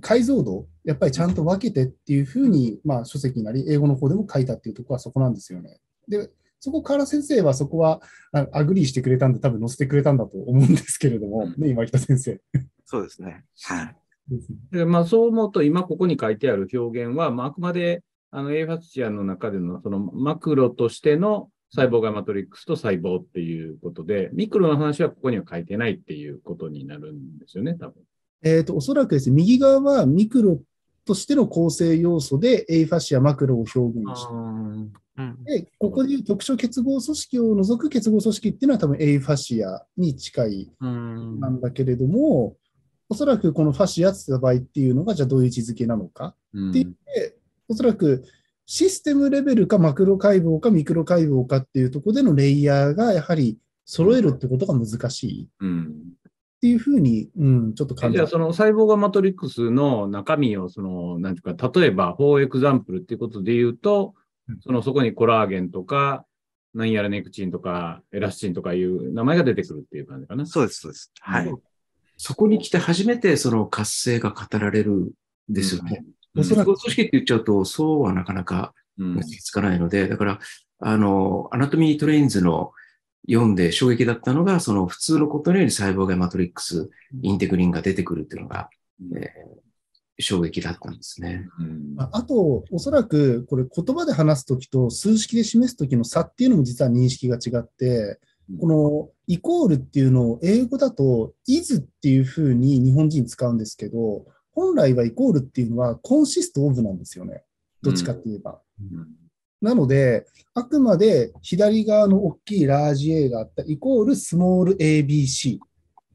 解像度、やっぱりちゃんと分けてっていうふうに、まあ、書籍なり、英語の方でも書いたっていうところはそこなんですよね。で、そこから先生はそこはアグリーしてくれたんで、多分載せてくれたんだと思うんですけれども、ね、今北先生。そうですね。はい。でまあ、そう思うと、今ここに書いてある表現は、まあ、あくまであの A ファスチアの中でのそのマクロとしての細胞がマトリックスと細胞っていうことで、ミクロの話はここには書いてないっていうことになるんですよね、多分。えっ、ー、と、おそらくですね、右側はミクロとしての構成要素で A ファシアマクロを表現して、で、ここでいう特徴結合組織を除く結合組織っていうのは多分 A ファシアに近いなんだけれども、おそらくこのファシアって言った場合っていうのが、じゃあどういう位置づけなのかって言って、うん、おそらくシステムレベルかマクロ解剖かミクロ解剖かっていうところでのレイヤーがやはり揃えるってことが難しい。っていうふうに、うん、ちょっと感じじゃあ、その細胞がマトリックスの中身を、その、なんていうか、例えば、フォーエクザンプルっていうことで言うと、その、そこにコラーゲンとか、なんやらネクチンとか、エラスチンとかいう名前が出てくるっていう感じかな。そうです、そうです。はい。そこに来て初めてその活性が語られるんですよね。おそらく組織って言っちゃうと、そうはなかなか結びつかないので、だから、あの、アナトミートレインズの読んで衝撃だったのが、その普通のことのように細胞がマトリックス、インテグリンが出てくるっていうのが、えー、衝撃だったんですね。あと、おそらくこれ言葉で話すときと数式で示すときの差っていうのも実は認識が違って、このイコールっていうのを英語だと is っていうふうに日本人使うんですけど、本来はイコールっていうのはコンシストオブなんですよね。どっちかって言えば。うん、なので、あくまで左側の大きいラージ A があったイコールスモール ABC っ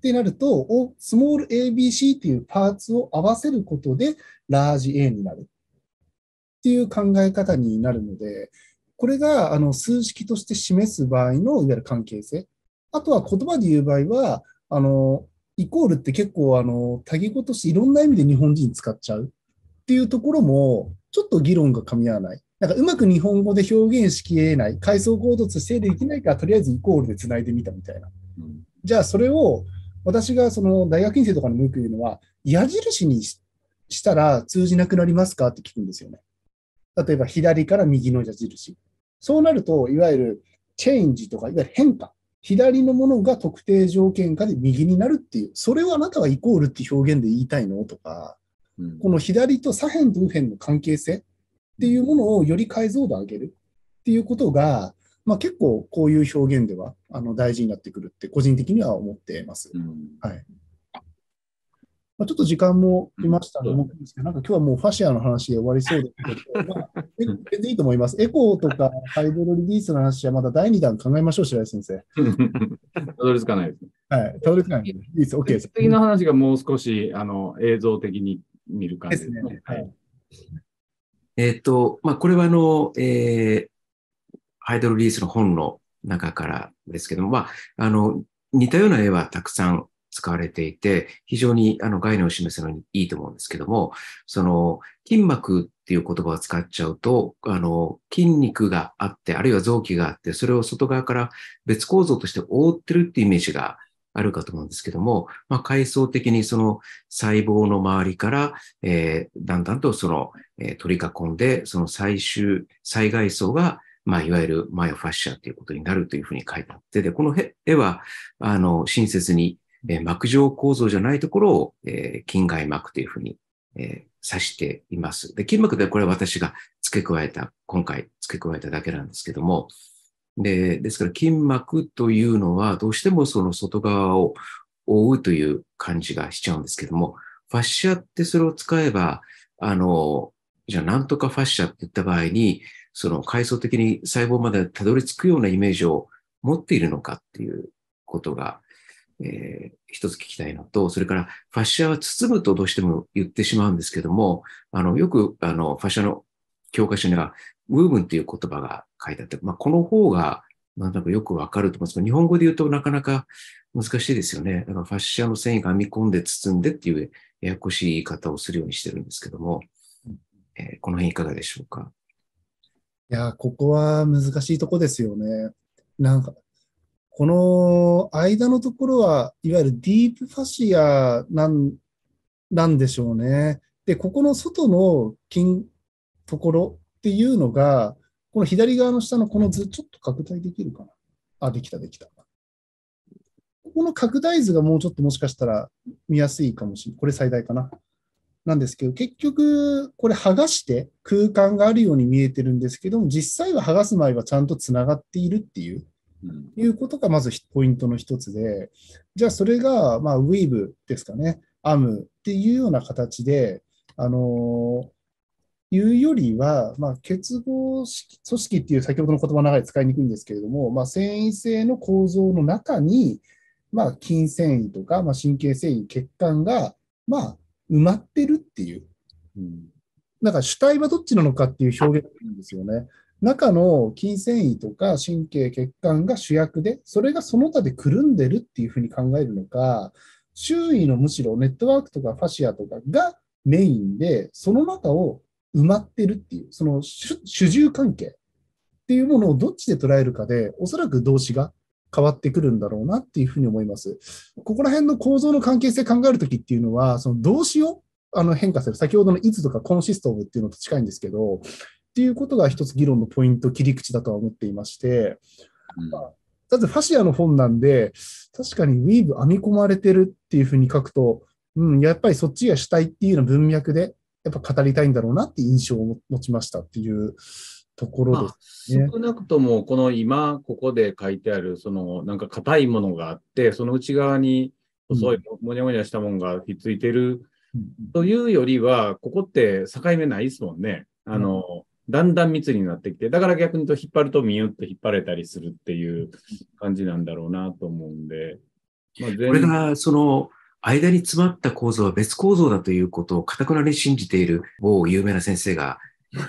てなると、スモール ABC っていうパーツを合わせることでラージ A になるっていう考え方になるので、これがあの数式として示す場合のいわゆる関係性。あとは言葉で言う場合は、あの、イコールって結構、あの、多義語としていろんな意味で日本人使っちゃうっていうところも、ちょっと議論が噛み合わない。なんかうまく日本語で表現しきれない、階層行動としてできないから、とりあえずイコールでつないでみたみたいな。じゃあ、それを、私がその大学院生とかに向くいうのは、矢印にしたら通じなくなりますかって聞くんですよね。例えば左から右の矢印。そうなると、いわゆるチェンジとか、いわゆる変化左のものが特定条件下で右になるっていう、それをあなたはイコールって表現で言いたいのとか、この左と左辺と右辺の関係性っていうものをより解像度上げるっていうことが、まあ、結構こういう表現ではあの大事になってくるって個人的には思ってます。うん、はいまあ、ちょっと時間もいましたので、思なんか今日はもうファシアの話で終わりそうですけど、まあ、全然いいと思います。[laughs] エコーとかハイブロリリースの話はまだ第2弾考えましょう、白井先生。たどり着かないですね。はい、たどり着かないです、いいです、OK です。次の話がもう少しあの映像的に見る感じですね。はい、えっと、まあ、これはあの、えー、ハイドロリリースの本の中からですけども、まあ、あの、似たような絵はたくさん使われていて、非常にあの概念を示すのにいいと思うんですけども、その筋膜っていう言葉を使っちゃうと、あの筋肉があって、あるいは臓器があって、それを外側から別構造として覆ってるっていうイメージがあるかと思うんですけども、まあ、階層的にその細胞の周りから、えー、だんだんとその、えー、取り囲んで、その最終、最外層が、まあ、いわゆるマイオファッシャーということになるというふうに書いてあって、で、この絵は、あの、親切にえー、膜状構造じゃないところを、えー、筋外膜というふうに、えー、指しています。で、筋膜でこれは私が付け加えた、今回付け加えただけなんですけども、で、ですから筋膜というのはどうしてもその外側を覆うという感じがしちゃうんですけども、ファッシャってそれを使えば、あの、じゃあなんとかファッシャって言った場合に、その階層的に細胞までたどり着くようなイメージを持っているのかっていうことが、えー、一つ聞きたいのと、それからファッシャは包むとどうしても言ってしまうんですけども、あの、よく、あの、ファッシャの教科書には、ウーブンという言葉が書いてあって、まあ、この方が、なんだかよくわかると思いますが。日本語で言うとなかなか難しいですよね。だからファッシャーの繊維が編み込んで包んでっていうややこしい言い方をするようにしてるんですけども、えー、この辺いかがでしょうか。いや、ここは難しいとこですよね。なんか、この間のところは、いわゆるディープファシアなんなんでしょうね。で、ここの外の筋、ところっていうのが、この左側の下のこの図、ちょっと拡大できるかな。あ、できた、できた。ここの拡大図がもうちょっともしかしたら見やすいかもしれない。これ最大かな。なんですけど、結局、これ剥がして空間があるように見えてるんですけども、実際は剥がす前はちゃんと繋がっているっていう。いうことがまずポイントの一つで、じゃあそれが、まあ、ウィーブですかね、アムっていうような形で、あのいうよりは、まあ、結合組織っていう先ほどの言葉の中で使いにくいんですけれども、まあ、繊維性の構造の中に、まあ、筋繊維とか、まあ、神経繊維、血管が、まあ、埋まってるっていう、うん、なんか主体はどっちなのかっていう表現なんですよね。中の筋繊維とか神経血管が主役で、それがその他でくるんでるっていうふうに考えるのか、周囲のむしろネットワークとかファシアとかがメインで、その中を埋まってるっていう、その主従関係っていうものをどっちで捉えるかで、おそらく動詞が変わってくるんだろうなっていうふうに思います。ここら辺の構造の関係性考えるときっていうのは、その動詞をあの変化する。先ほどのいつとかコンシストオブっていうのと近いんですけど、っていうことが一つ議論のポイント、切り口だとは思っていまして、うん、まだってファシアの本なんで、確かにウィーブ編み込まれてるっていうふうに書くと、うん、やっぱりそっちが主体っていうの文脈で、やっぱ語りたいんだろうなって印象を持ちましたっていうところです、ね、少なくとも、この今、ここで書いてある、そのなんか硬いものがあって、その内側に細い、もにゃもにゃしたものがひっついてるというよりは、ここって境目ないですもんね。あの、だんだん密になってきて、だから逆にと引っ張るとミュッと引っ張れたりするっていう感じなんだろうなと思うんで。まあ、これが、その、間に詰まった構造は別構造だということをかたくなに信じている某有名な先生が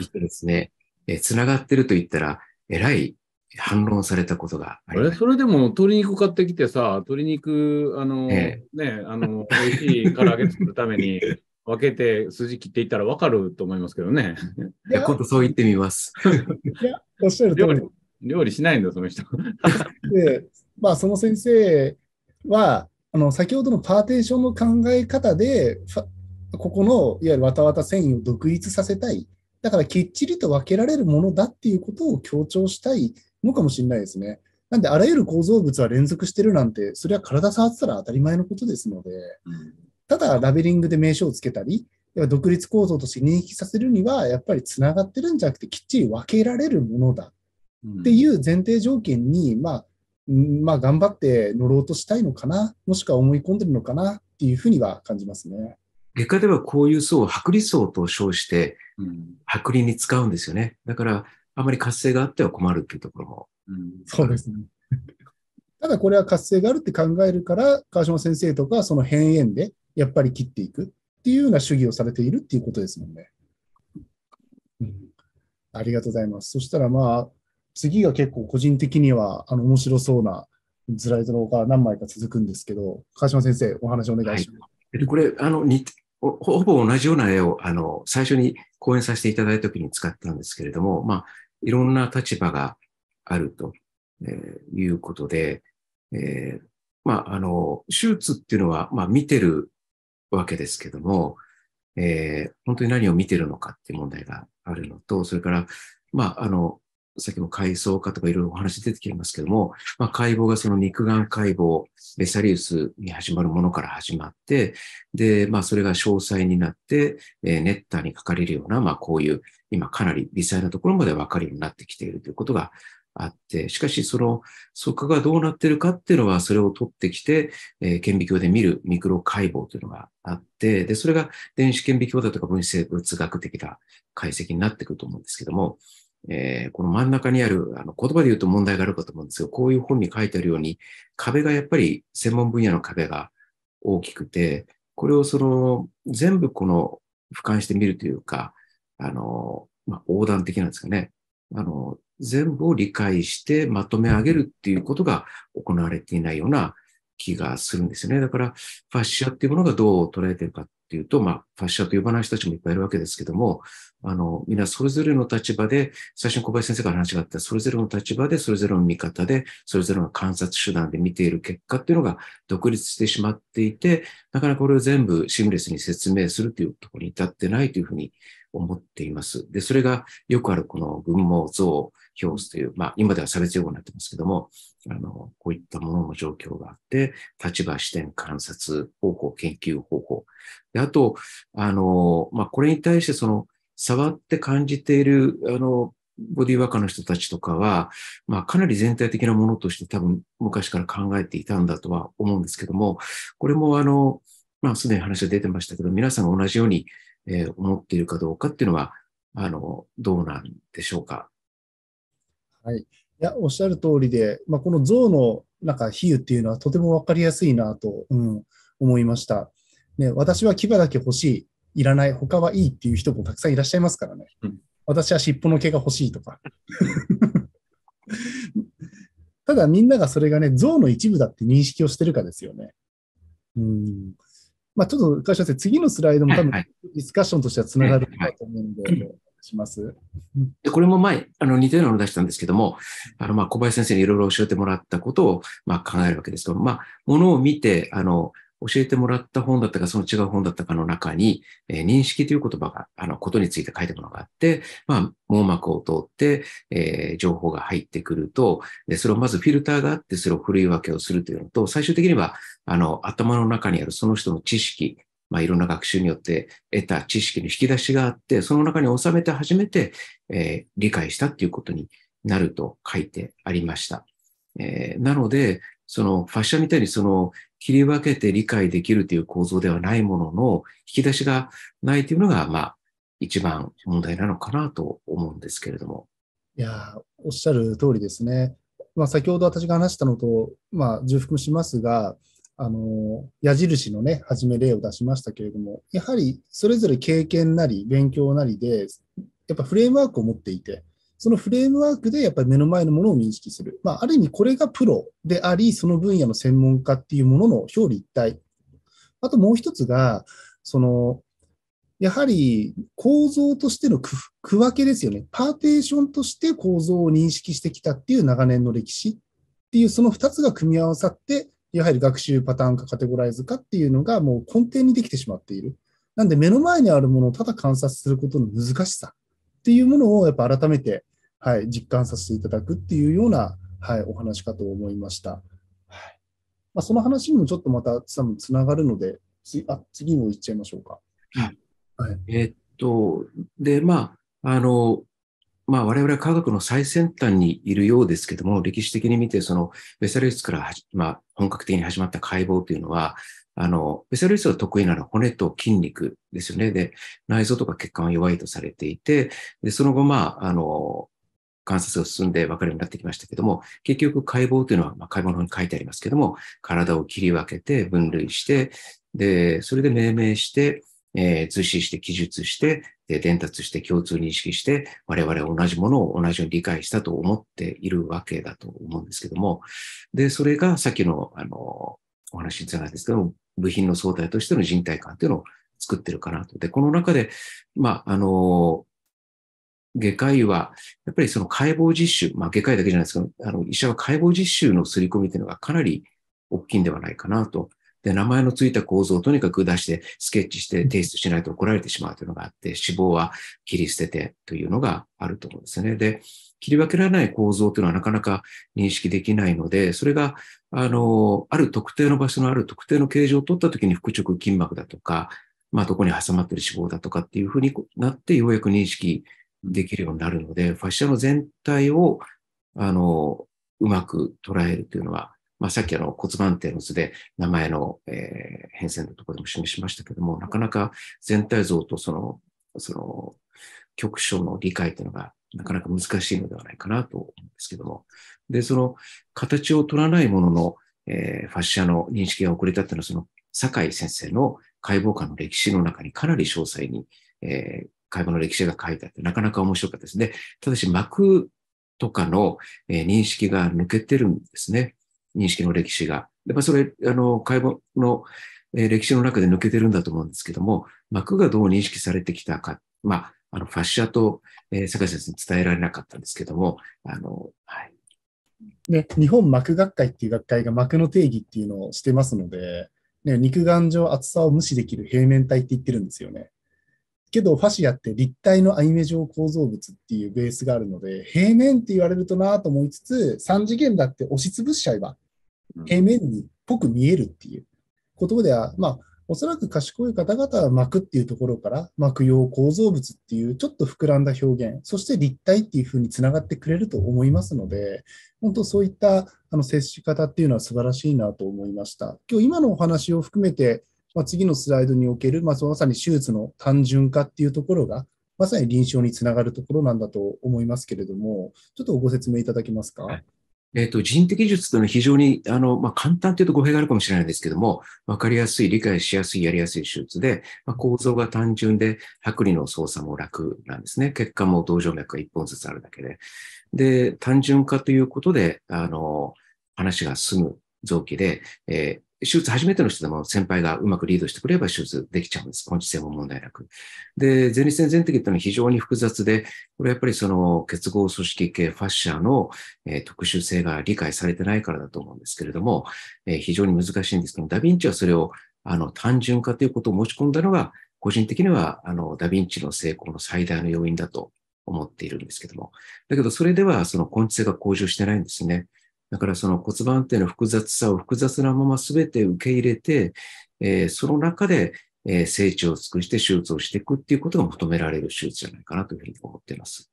ってですね、[laughs] え繋がってると言ったら、えらい反論されたことがあります。それでも鶏肉買ってきてさ、鶏肉、あの、ええ、ね、あの、美味しい唐揚げ作るために、分けて筋切っていったら分かると思いますけどね。いや、今度そう言ってみます。いや、おっしゃる通り。料理しないんだ、その人。で、まあ、その先生は、あの、先ほどのパーテーションの考え方で、ここの、いわゆるわたわた繊維を独立させたい。だから、きっちりと分けられるものだっていうことを強調したいのかもしれないですね。なんで、あらゆる構造物は連続してるなんて、それは体触ってたら当たり前のことですので、うんただラベリングで名称をつけたり、独立構造として認識させるには、やっぱりつながってるんじゃなくて、きっちり分けられるものだっていう前提条件に、まあ、まあ、頑張って乗ろうとしたいのかな、もしくは思い込んでるのかなっていうふうには感じますね。外科ではこういう層を剥離層と称して、剥離に使うんですよね。だから、あまり活性があっては困るっていうところも。うん、そうですね。[laughs] ただこれは活性があるって考えるから、川島先生とかその辺縁でやっぱり切っていくっていうような主義をされているっていうことですもんね。うん、ありがとうございます。そしたらまあ、次が結構個人的にはあの面白そうなスライドが何枚か続くんですけど、川島先生、お話をお願いします。はい、これあのにほぼ同じような絵をあの最初に講演させていただいたときに使ったんですけれども、まあ、いろんな立場があると、えー、いうことで、えー、まあ、あの、手術っていうのは、まあ、見てるわけですけども、えー、本当に何を見てるのかっていう問題があるのと、それから、まあ、あの、さっきも階層化とかいろいろお話出てきますけども、まあ、解剖がその肉眼解剖、ベサリウスに始まるものから始まって、で、まあ、それが詳細になって、えー、ネッターに書かれるような、まあ、こういう、今かなり微細なところまでわかるようになってきているということがあって、しかしそのそこがどうなってるかっていうのは、それを取ってきて、えー、顕微鏡で見るミクロ解剖というのがあって、で、それが電子顕微鏡だとか分子生物学的な解析になってくると思うんですけども、えー、この真ん中にある、あの、言葉で言うと問題があるかと思うんですけど、こういう本に書いてあるように、壁がやっぱり専門分野の壁が大きくて、これをその、全部この、俯瞰してみるというか、あの、まあ、横断的なんですかね。あの、全部を理解してまとめ上げるっていうことが行われていないような気がするんですよね。だから、ファッシーっていうものがどう捉えてるかっていうと、まあ、ファッシーと呼ばない人たちもいっぱいいるわけですけども、あの、みんなそれぞれの立場で、最初に小林先生から話があった、それぞれの立場で、それぞれの見方で、それぞれの観察手段で見ている結果っていうのが独立してしまっていて、なかなかこれを全部シームレスに説明するというところに至ってないというふうに思っています。で、それがよくあるこの群毛像表という、まあ今では差別用語になってますけども、あの、こういったものの状況があって、立場、視点、観察、方法、研究方法。で、あと、あの、まあこれに対してその、触って感じている、あの、ボディーワーカーの人たちとかは、まあかなり全体的なものとして多分昔から考えていたんだとは思うんですけども、これもあの、まあすでに話が出てましたけど、皆さんが同じようにえー、思っているかどうかっていうのは、あの、どうなんでしょうか。はい。いや、おっしゃる通りで、まあ、この象のなんか比喩っていうのはとても分かりやすいなと、うん、思いました。ね、私は牙だけ欲しい、いらない、他はいいっていう人もたくさんいらっしゃいますからね。うん、私は尻尾の毛が欲しいとか。[laughs] ただみんながそれがね、像の一部だって認識をしてるかですよね。うん。まあ、ちょっと川島先次のスライドも多分、ディスカッションとしてはつながると思うんで、はいはいします。これも前、あの、似たようなのを出したんですけども、あの、ま、あ小林先生にいろいろ教えてもらったことを、ま、あ考えるわけですと、まあ、ものを見て、あの、教えてもらった本だったか、その違う本だったかの中に、えー、認識という言葉が、あの、ことについて書いたものがあって、まあ、網膜を通って、えー、情報が入ってくると、で、それをまずフィルターがあって、それを振り分けをするというのと、最終的には、あの、頭の中にあるその人の知識、まあ、いろんな学習によって得た知識の引き出しがあって、その中に収めて初めて、えー、理解したっていうことになると書いてありました。えー、なので、そのファッションみたいにその切り分けて理解できるという構造ではないものの、引き出しがないというのが、まあ、一番問題なのかなと思うんですけれども。いや、おっしゃる通りですね。まあ、先ほど私が話したのと、まあ、重複しますが、あの矢印のね、初め例を出しましたけれども、やはりそれぞれ経験なり、勉強なりで、やっぱフレームワークを持っていて、そのフレームワークでやっぱり目の前のものを認識する。まあ、ある意味これがプロであり、その分野の専門家っていうものの表裏一体。あともう一つが、その、やはり構造としての区区分けですよね。パーテーションとして構造を認識してきたっていう長年の歴史っていうその2つが組み合わさって、やはり学習パターン化カテゴライズ化っていうのがもう根底にできてしまっている。なんで目の前にあるものをただ観察することの難しさっていうものをやっぱ改めてはい、実感させていただくっていうような、はい、お話かと思いました。はい。まあ、その話にもちょっとまた、多分つながるので、次、あ、次もいっちゃいましょうか。はい。えー、っと、で、まあ、あの、まあ、我々は科学の最先端にいるようですけども、歴史的に見て、その、ベサルイスからはじ、まあ、本格的に始まった解剖というのは、あの、ベサルイスが得意なのは骨と筋肉ですよね。で、内臓とか血管は弱いとされていて、で、その後、まあ、あの、観察が進んで分かるようになってきましたけども、結局解剖というのは、まあ、解剖の方に書いてありますけども、体を切り分けて分類して、で、それで命名して、えー、通信して記述して、で伝達して共通認識して、我々は同じものを同じように理解したと思っているわけだと思うんですけども、で、それがさっきの、あの、お話につながるんですけども、部品の相対としての人体感というのを作ってるかなと。で、この中で、まあ、あの、外科医は、やっぱりその解剖実習、まあ外科医だけじゃないですけど、あの医者は解剖実習の刷り込みというのがかなり大きいんではないかなと。で、名前のついた構造をとにかく出して、スケッチして提出しないと怒られてしまうというのがあって、脂肪は切り捨ててというのがあると思うんですよね。で、切り分けられない構造というのはなかなか認識できないので、それが、あの、ある特定の場所のある特定の形状を取った時に腹直筋膜だとか、まあ、どこに挟まってる脂肪だとかっていうふうになって、ようやく認識できるようになるので、ファッションの全体を、あの、うまく捉えるというのは、まあ、さっきあの骨盤底の図で名前の、えー、変遷のところでも示しましたけども、なかなか全体像とその、その、局所の理解というのがなかなか難しいのではないかなと思うんですけども。で、その形を取らないものの、えー、ファッシャの認識が遅れたっていうのは、その酒井先生の解剖官の歴史の中にかなり詳細に、えー、会話の歴史が書いてあって、なかなか面白かったですね。ただし、幕とかの、え認識が抜けてるんですね。認識の歴史が。やっぱそれ、あの、会話の、え歴史の中で抜けてるんだと思うんですけども、幕がどう認識されてきたか。まあ、あの、ファッシャと、えー、坂井先生に伝えられなかったんですけども、あの、はい。ね、日本膜学会っていう学会が膜の定義っていうのをしてますので、ね、肉眼上厚さを無視できる平面体って言ってるんですよね。けど、ファシアって立体のアニメ状構造物っていうベースがあるので、平面って言われるとなと思いつつ、3次元だって押しつぶしちゃえば、平面にっぽく見えるっていうことでは、まあ、おそらく賢い方々は膜っていうところから膜用構造物っていうちょっと膨らんだ表現、そして立体っていうふうにつながってくれると思いますので、本当そういったあの接し方っていうのは素晴らしいなと思いました。今日今のお話を含めてまあ、次のスライドにおける、まあ、まさに手術の単純化っていうところが、まさに臨床につながるところなんだと思いますけれども、ちょっとご説明いただけますか。えっ、ー、と、人的術というのは非常に、あの、まあ、簡単というと語弊があるかもしれないんですけども、分かりやすい、理解しやすい、やりやすい手術で、まあ、構造が単純で、剥離の操作も楽なんですね。血管も同静脈が一本ずつあるだけで。で、単純化ということで、あの、話が済む臓器で、えー、手術初めての人でも先輩がうまくリードしてくれば手術できちゃうんです。根治性も問題なく。で、前立腺全摘っていうのは非常に複雑で、これやっぱりその結合組織系ファッシャーの、えー、特殊性が理解されてないからだと思うんですけれども、えー、非常に難しいんですけど、ダヴィンチはそれをあの単純化ということを持ち込んだのが、個人的にはあのダヴィンチの成功の最大の要因だと思っているんですけども。だけどそれではその根治性が向上してないんですね。だからその骨盤底の複雑さを複雑なまま全て受け入れて、えー、その中で、えー、成長を尽くして手術をしていくっていうことが求められる手術じゃないかなというふうに思っています。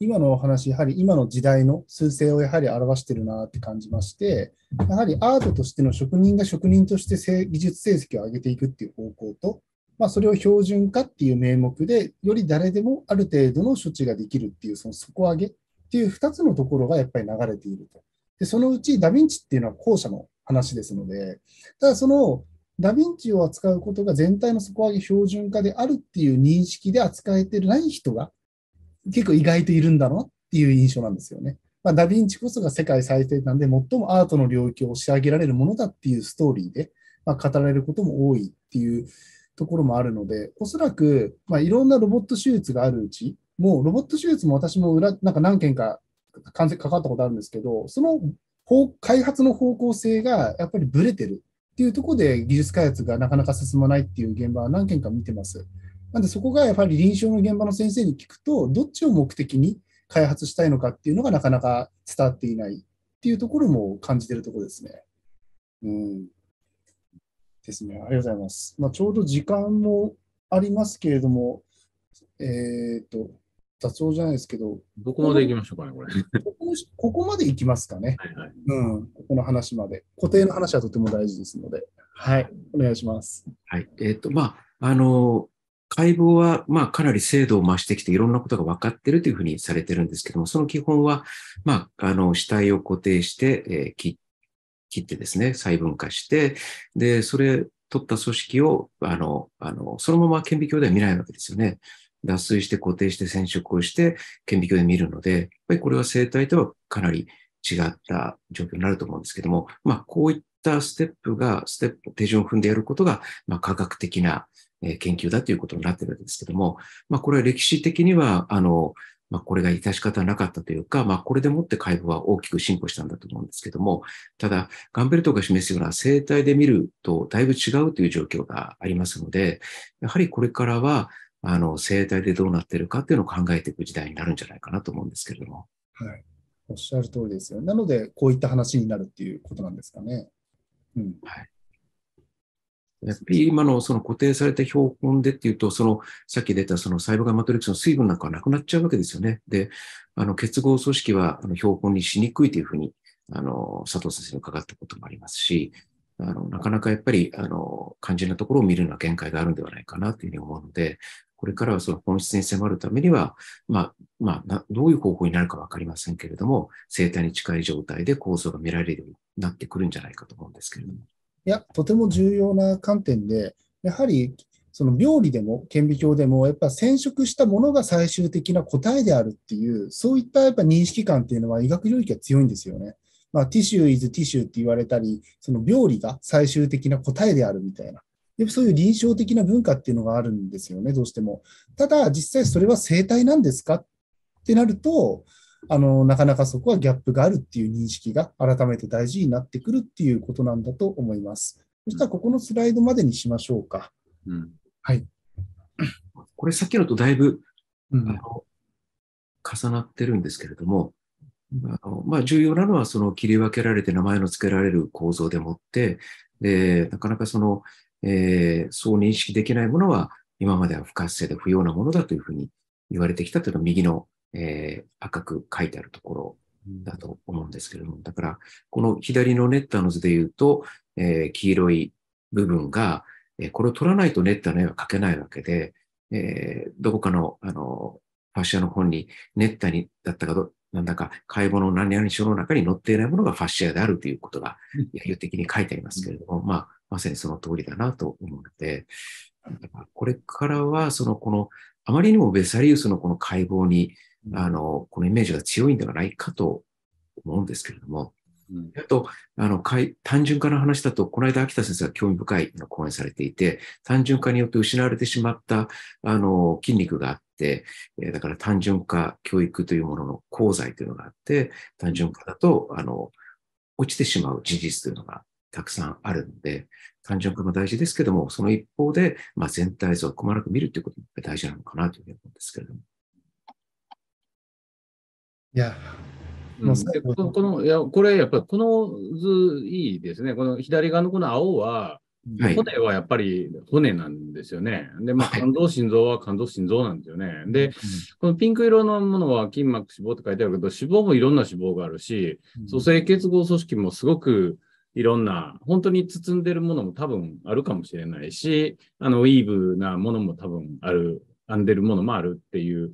今のお話、やはり今の時代の趨勢をやはり表してるなって感じまして、やはりアートとしての職人が職人として技術成績を上げていくっていう方向と、まあ、それを標準化っていう名目で、より誰でもある程度の処置ができるっていう、その底上げっていう2つのところがやっぱり流れていると。で、そのうちダヴィンチっていうのは後者の話ですので、ただそのダヴィンチを扱うことが全体の底上げ標準化であるっていう認識で扱えてない人が結構意外といるんだなっていう印象なんですよね。まあ、ダヴィンチこそが世界最低端で最もアートの領域を押し上げられるものだっていうストーリーで、まあ、語られることも多いっていうところもあるので、おそらく、まあ、いろんなロボット手術があるうち、もうロボット手術も私も裏なんか何件か関かかったことあるんですけど、その開発の方向性がやっぱりブレてるっていうところで技術開発がなかなか進まないっていう現場は何件か見てます。なんでそこがやっぱり臨床の現場の先生に聞くと、どっちを目的に開発したいのかっていうのがなかなか伝わっていないっていうところも感じてるところですね。うん。ですね。ありがとうございます。まあ、ちょうど時間もありますけれども、えっ、ー、と、雑音じゃないですけど。どこまで行きましょうかね、これ。ここここまで行きますかね。はいはい。うん、ここの話まで。固定の話はとても大事ですので。はい、お願いします。はい。えっ、ー、と、まあ、あの、解剖は、まあ、かなり精度を増してきて、いろんなことが分かっているというふうにされてるんですけども、その基本は、まあ、あの、死体を固定して、えー、切切ってですね、細分化して、で、それ、取った組織を、あの、あの、そのまま顕微鏡では見ないわけですよね。脱水して固定して染色をして顕微鏡で見るので、やっぱりこれは生体とはかなり違った状況になると思うんですけども、まあ、こういったステップが、ステップ、手順を踏んでやることが、まあ、科学的な研究だということになってるんですけども、まあ、これは歴史的には、あの、まあ、これが致し方なかったというか、まあ、これでもって解剖は大きく進歩したんだと思うんですけども、ただ、ガンベルトが示すような生体で見るとだいぶ違うという状況がありますので、やはりこれからは、あの、生態でどうなってるかっていうのを考えていく時代になるんじゃないかなと思うんですけれども。はい。おっしゃる通りですよ。なので、こういった話になるっていうことなんですかね。うん。はい。やっぱり今のその固定された標本でっていうと、そのさっき出たその細胞がマトリックスの水分なんかはなくなっちゃうわけですよね。で、あの結合組織はあの標本にしにくいというふうに、あの、佐藤先生に伺ったこともありますし、あの、なかなかやっぱり、あの、肝心なところを見るのは限界があるんではないかなというふうに思うので、これからはその本質に迫るためには、まあ、まあ、どういう方法になるかわかりませんけれども、生態に近い状態で構造が見られるようになってくるんじゃないかと思うんですけれども。いや、とても重要な観点で、やはりその病理でも顕微鏡でもやっぱ染色したものが最終的な答えであるっていうそういったやっぱ認識感っていうのは医学領域は強いんですよね。まあ、ティシューイズティシューって言われたりその病理が最終的な答えであるみたいなやっぱそういう臨床的な文化っていうのがあるんですよね、どうしても。ただ、実際それは生態なんですかってなると、あの、なかなかそこはギャップがあるっていう認識が改めて大事になってくるっていうことなんだと思います。そしたらここのスライドまでにしましょうか。うん、はい。これさっきのとだいぶ、うん、あの重なってるんですけれども、あのまあ、重要なのはその切り分けられて名前の付けられる構造でもって、でなかなかそのえー、そう認識できないものは、今までは不活性で不要なものだというふうに言われてきたというのは、右の、えー、赤く書いてあるところだと思うんですけれども、だから、この左のネッタの図で言うと、えー、黄色い部分が、えこれを取らないとネッタの絵は描けないわけで、えー、どこかの、あの、ファッシアの本に、ネッタに、だったかど、なんだか、解剖の何々書の中に載っていないものがファッシアであるということが、野 [laughs] 球的に書いてありますけれども、まあ、まさにその通りだなと思うので、これからは、その、この、あまりにもベサリウスのこの解剖に、あの、このイメージが強いんではないかと思うんですけれども、あと、あの、単純化の話だと、この間秋田先生が興味深いの講演されていて、単純化によって失われてしまった、あの、筋肉があって、だから単純化教育というものの功罪というのがあって、単純化だと、あの、落ちてしまう事実というのがたくさんあるので、感情化も大事ですけども、その一方で、まあ、全体像を細かく見るということも大事なのかなというふうに思うんですけれども。いや、もうここのいやこれ、やっぱりこの図いいですね。この左側のこの青は、はい、骨はやっぱり骨なんですよね。で、まあ、肝臓、心臓は肝臓、心臓なんですよね。で、このピンク色のものは筋膜、脂肪って書いてあるけど、脂肪もいろんな脂肪があるし、組成結合組織もすごくいろんな、本当に包んでるものも多分あるかもしれないし、あの、ウィーブなものも多分ある、編んでるものもあるっていう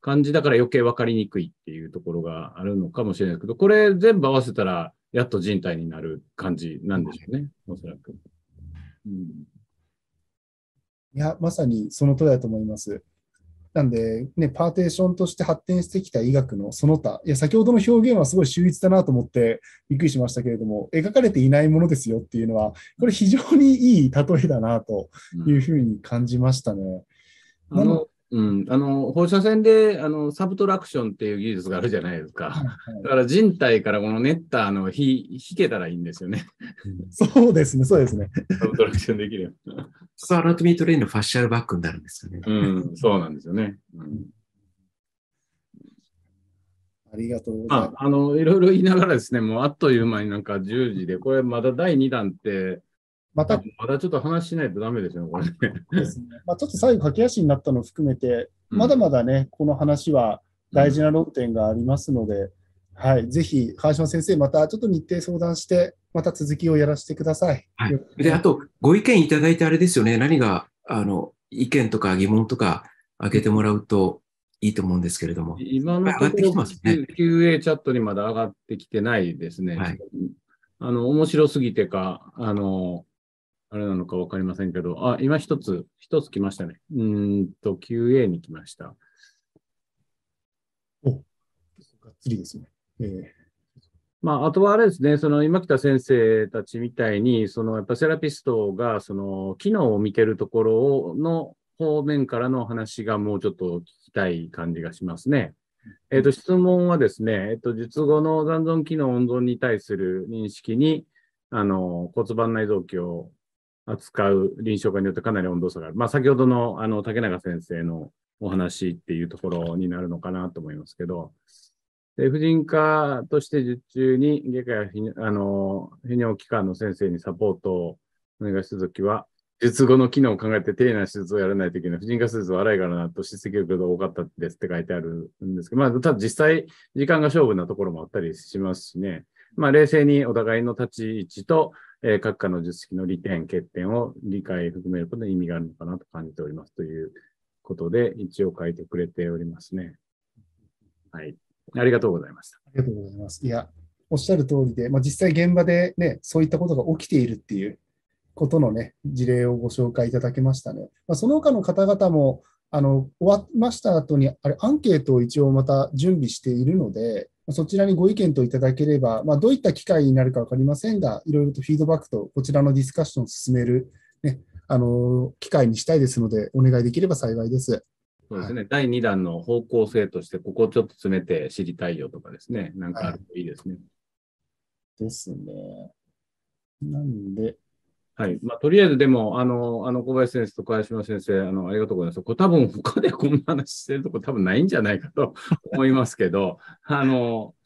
感じだから余計分かりにくいっていうところがあるのかもしれないですけど、これ全部合わせたら、やっと人体になる感じなんでしょうね、おそらく。うん、いや、まさにその通りだと思います。なんで、ね、パーテーションとして発展してきた医学のその他、いや、先ほどの表現はすごい秀逸だなと思ってびっくりしましたけれども、描かれていないものですよっていうのは、これ非常にいい例えだなというふうに感じましたね。うん、のうん、あの放射線であのサブトラクションっていう技術があるじゃないですか。だから人体からこのネッターの火、引けたらいいんですよね。[laughs] そうですね、そうですね。サブトラクションできるよ。そう、アナトミートレインのファッシャルバックになるんですよね。うん、そうなんですよね。うん、ありがとうございます。ああの、いろいろ言いながらですね、もうあっという間になんか10時で、これまだ第2弾って、また、まだちょっと話しないとだめですね、これ、ね、ですね。まあ、ちょっと最後、駆け足になったのを含めて、まだまだね、この話は大事な論点がありますので、うん、はい、ぜひ、川島先生、またちょっと日程相談して、また続きをやらせてください。はい、であと、ご意見いただいて、あれですよね、何があの意見とか疑問とか、あげてもらうといいと思うんですけれども。今のところ、QA チャットにまだ上がってきてないですね。はい、あの面白すぎてか、あのあれなのか分かりませんけど、あ、今一つ、一つ来ましたね。うんと、QA に来ました。お、がっつりですね。えーまあ、あとはあれですね、その今北先生たちみたいに、そのやっぱセラピストがその機能を見てるところの方面からの話がもうちょっと聞きたい感じがしますね。えっ、ー、と、質問はですね、えっ、ー、と、術後の残存機能温存に対する認識に、あの、骨盤内臓器を扱う臨床家によってかなり温度差がある。まあ、先ほどのあの竹永先生のお話っていうところになるのかなと思いますけど、で婦人科として受注に外科やあの泌尿器科の先生にサポートをお願いしたときは、術後の機能を考えて丁寧な手術をやらないといけない。婦人科手術は荒いからなと叱責力が多かったですって書いてあるんですけど、まあ、ただ実際、時間が勝負なところもあったりしますしね。まあ、冷静にお互いの立ち位置と、えー、各科の術式の利点、欠点を理解含めることに意味があるのかなと感じておりますということで、一応書いてくれておりますね。はい。ありがとうございました。ありがとうございます。いや、おっしゃる通りで、まあ、実際現場でね、そういったことが起きているっていうことのね、事例をご紹介いただけましたね。まあ、その他の方々も、あの、終わりました後に、あれ、アンケートを一応また準備しているので、そちらにご意見といただければ、まあ、どういった機会になるか分かりませんが、いろいろとフィードバックとこちらのディスカッションを進める、ね、あの機会にしたいですので、お願いできれば幸いです。そうですね、はい、第2弾の方向性として、ここをちょっと詰めて知りたいよとかですね、なんかあるといいですね。はい、ですね。なんで、はい。まあ、とりあえず、でも、あの、あの、小林先生と川島先生、あの、ありがとうございます。これ多分、他でこんな話してるとこ多分ないんじゃないかと [laughs] 思いますけど、あの、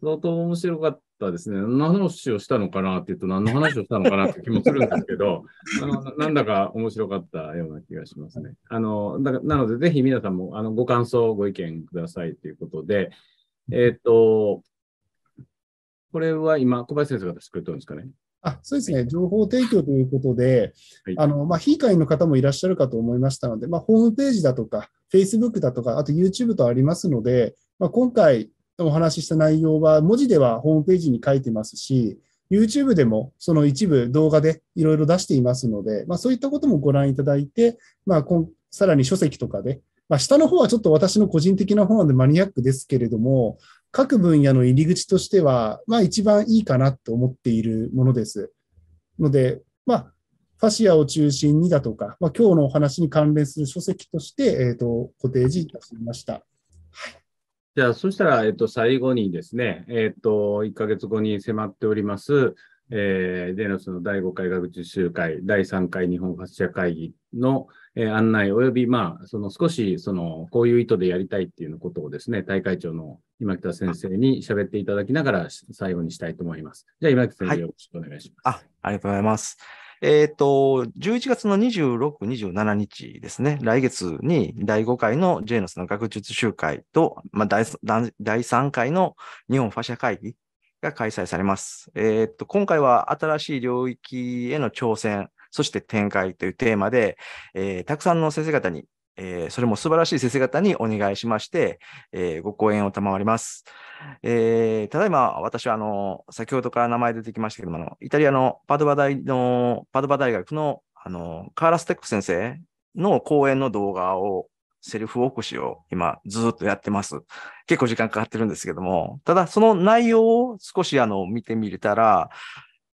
相当面白かったですね。何の話をしたのかなって言うと、何の話をしたのかなって気もするんですけど、[laughs] あのなんだか面白かったような気がしますね。あの、だなので、ぜひ皆さんも、あの、ご感想、ご意見くださいということで、えっ、ー、と、これは今、小林先生が作ってるんですかね。あそうですね、情報提供ということで、はい、あのまあ、非会員の方もいらっしゃるかと思いましたので、まあ、ホームページだとか、Facebook だとか、あと YouTube とありますので、まあ、今回お話しした内容は、文字ではホームページに書いてますし、YouTube でもその一部動画でいろいろ出していますので、まあ、そういったこともご覧いただいて、まあ、さらに書籍とかで、まあ、下の方はちょっと私の個人的な方なんでマニアックですけれども、各分野の入り口としては、まあ一番いいかなと思っているものです。ので、まあ、ファシアを中心にだとか、まあ、今日のお話に関連する書籍として、えーと、コテージいたしました。じゃあ、そしたら、えっ、ー、と、最後にですね、えっ、ー、と、1ヶ月後に迫っております、えー、デノスの第5回学術集会、第3回日本発射会議の、えー、案内、及び、まあ、その少し、その、こういう意図でやりたいっていうことをですね、大会長の今北先生に喋っていただきながら、最後にしたいと思います。じゃあ、今北先生、よろしくお願いします、はい。あ、ありがとうございます。えっ、ー、と、11月の26、27日ですね、来月に第5回のジェイノスの学術集会と、まあ、第第3回の日本ファシャ会議が開催されます。えー、っと、今回は新しい領域への挑戦、そして展開というテーマで、えー、たくさんの先生方に、えー、それも素晴らしい先生方にお願いしまして、えー、ご講演を賜ります。えただいま、私は、あの、先ほどから名前出てきましたけども、あのイタリアのパドバ大の、パドバ大学の、あの、カーラステック先生の講演の動画をセルフ起こしを今ずっとやってます。結構時間かかってるんですけども、ただその内容を少しあの見てみれたら、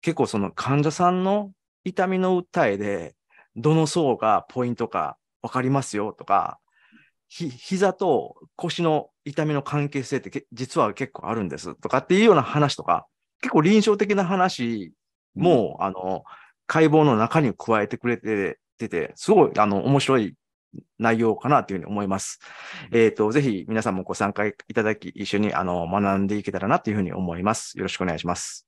結構その患者さんの痛みの訴えで、どの層がポイントか分かりますよとか、ひ膝と腰の痛みの関係性って実は結構あるんですとかっていうような話とか、結構臨床的な話も、うん、あの解剖の中に加えてくれてて、すごいあの面白い内容かなというふうに思います。えっ、ー、と、ぜひ皆さんもご参加いただき、一緒にあの学んでいけたらなというふうに思います。よろしくお願いします。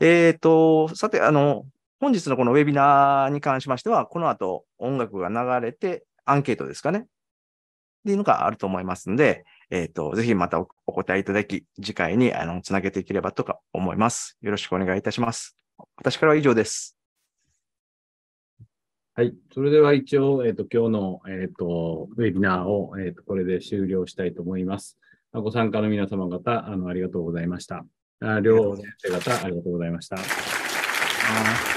えっ、ー、と、さて、あの、本日のこのウェビナーに関しましては、この後音楽が流れてアンケートですかね。っていうのがあると思いますので、えっ、ー、と、ぜひまたお答えいただき、次回にあのつなげていければとか思います。よろしくお願いいたします。私からは以上です。はい。それでは一応、えっ、ー、と、今日の、えっ、ー、と、ウェビナーを、えっ、ー、と、これで終了したいと思います。ご参加の皆様方、あの、ありがとうございました。両先生方、ありがとうございました。